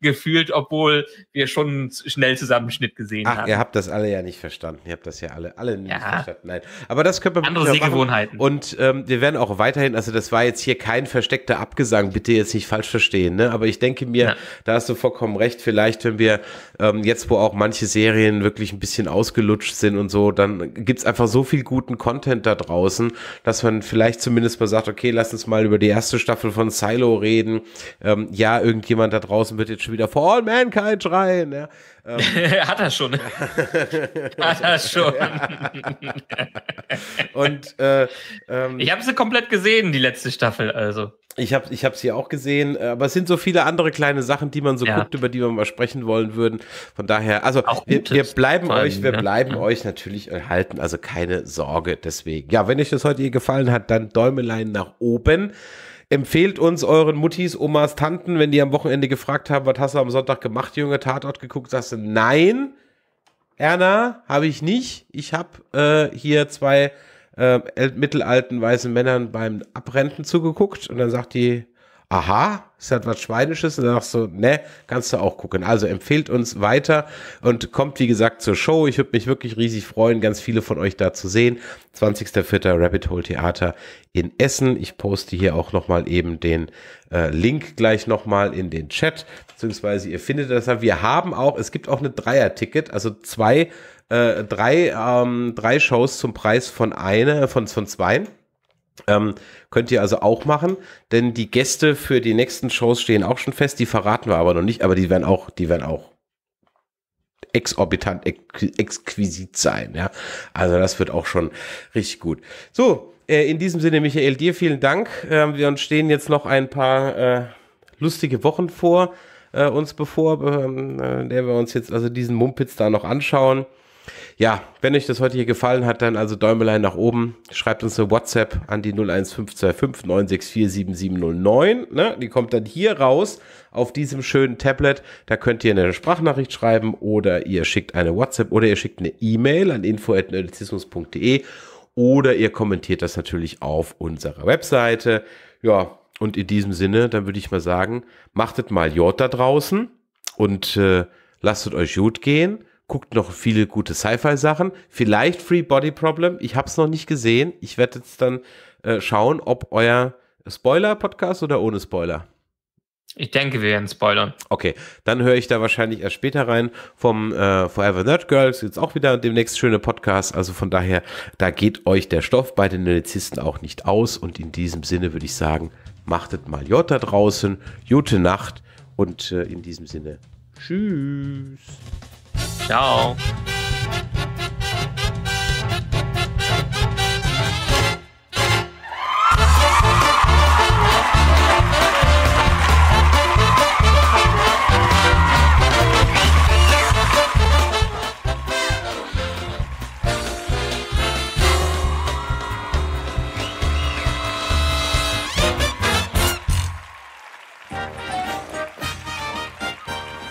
gefühlt, obwohl wir schon schnell Zusammenschnitt gesehen haben. Ihr habt das alle ja nicht verstanden. Ihr habt das ja alle, alle nicht ja. verstanden. Nein. Aber das können wir Andere Sehgewohnheiten. Machen. Und ähm, wir werden auch weiterhin, also das war jetzt hier kein versteckter Abgesang, bitte jetzt nicht falsch verstehen. Ne? Aber ich denke mir, ja. da hast du vollkommen recht. Vielleicht, wenn wir ähm, jetzt, wo auch manche Serien wirklich ein bisschen ausgelutscht sind und so, dann gibt es einfach so viel guten Content da draußen, dass man vielleicht zumindest mal sagt, okay, lass uns mal über die erste Staffel von Silo reden ähm, ja, irgendjemand da draußen wird jetzt schon wieder For All Mankind schreien. Ja. Ähm, Hat er schon. Hat er schon. Und äh, ähm, ich habe sie komplett gesehen, die letzte Staffel, also. Ich habe ich hab sie auch gesehen, äh, aber es sind so viele andere kleine Sachen, die man so ja. guckt, über die wir mal sprechen wollen würden. Von daher, also wir, wir, bleiben allem, euch, wir ne? bleiben ja. euch natürlich erhalten, also keine Sorge deswegen. Ja, wenn euch das heute hier gefallen hat, dann Däumelein nach oben. Empfehlt uns euren Muttis, Omas, Tanten, wenn die am Wochenende gefragt haben, was hast du am Sonntag gemacht, Junge, Tatort geguckt, sagst du, nein, Erna, habe ich nicht. Ich habe äh, hier zwei äh, mittelalten weißen Männern beim Abrenten zugeguckt und dann sagt die aha, es hat was Schweinisches? Und dann sagst du, ne, kannst du auch gucken. Also empfehlt uns weiter und kommt, wie gesagt, zur Show. Ich würde mich wirklich riesig freuen, ganz viele von euch da zu sehen. 20.04. Rabbit Hole Theater in Essen. Ich poste hier auch nochmal eben den äh, Link gleich nochmal in den Chat, beziehungsweise ihr findet das Wir haben auch, es gibt auch eine Dreier-Ticket, also zwei, äh, drei, ähm, drei Shows zum Preis von einer, von, von zweien. Ähm, könnt ihr also auch machen, denn die Gäste für die nächsten Shows stehen auch schon fest, die verraten wir aber noch nicht, aber die werden auch, die werden auch exorbitant ex exquisit sein, ja. Also das wird auch schon richtig gut. So, äh, in diesem Sinne, Michael, dir vielen Dank. Ähm, wir uns stehen jetzt noch ein paar äh, lustige Wochen vor äh, uns bevor, ähm, äh, der wir uns jetzt also diesen Mumpitz da noch anschauen. Ja, wenn euch das heute hier gefallen hat, dann also Däumelein nach oben. Schreibt uns eine WhatsApp an die 01525 964 7709. Ne? Die kommt dann hier raus auf diesem schönen Tablet. Da könnt ihr eine Sprachnachricht schreiben oder ihr schickt eine WhatsApp oder ihr schickt eine E-Mail an info.nerdizismus.de oder ihr kommentiert das natürlich auf unserer Webseite. Ja, und in diesem Sinne, dann würde ich mal sagen, machtet mal Jod da draußen und äh, lasst es euch gut gehen guckt noch viele gute Sci-Fi-Sachen. Vielleicht Free Body Problem. Ich habe es noch nicht gesehen. Ich werde jetzt dann äh, schauen, ob euer Spoiler-Podcast oder ohne Spoiler. Ich denke, wir werden spoilern. Okay, dann höre ich da wahrscheinlich erst später rein vom äh, Forever Nerd Girls. Jetzt auch wieder demnächst schöne Podcasts. Also von daher, da geht euch der Stoff bei den Nerdizisten auch nicht aus. Und in diesem Sinne würde ich sagen, machtet mal J da draußen. Gute Nacht. Und äh, in diesem Sinne, tschüss. 好。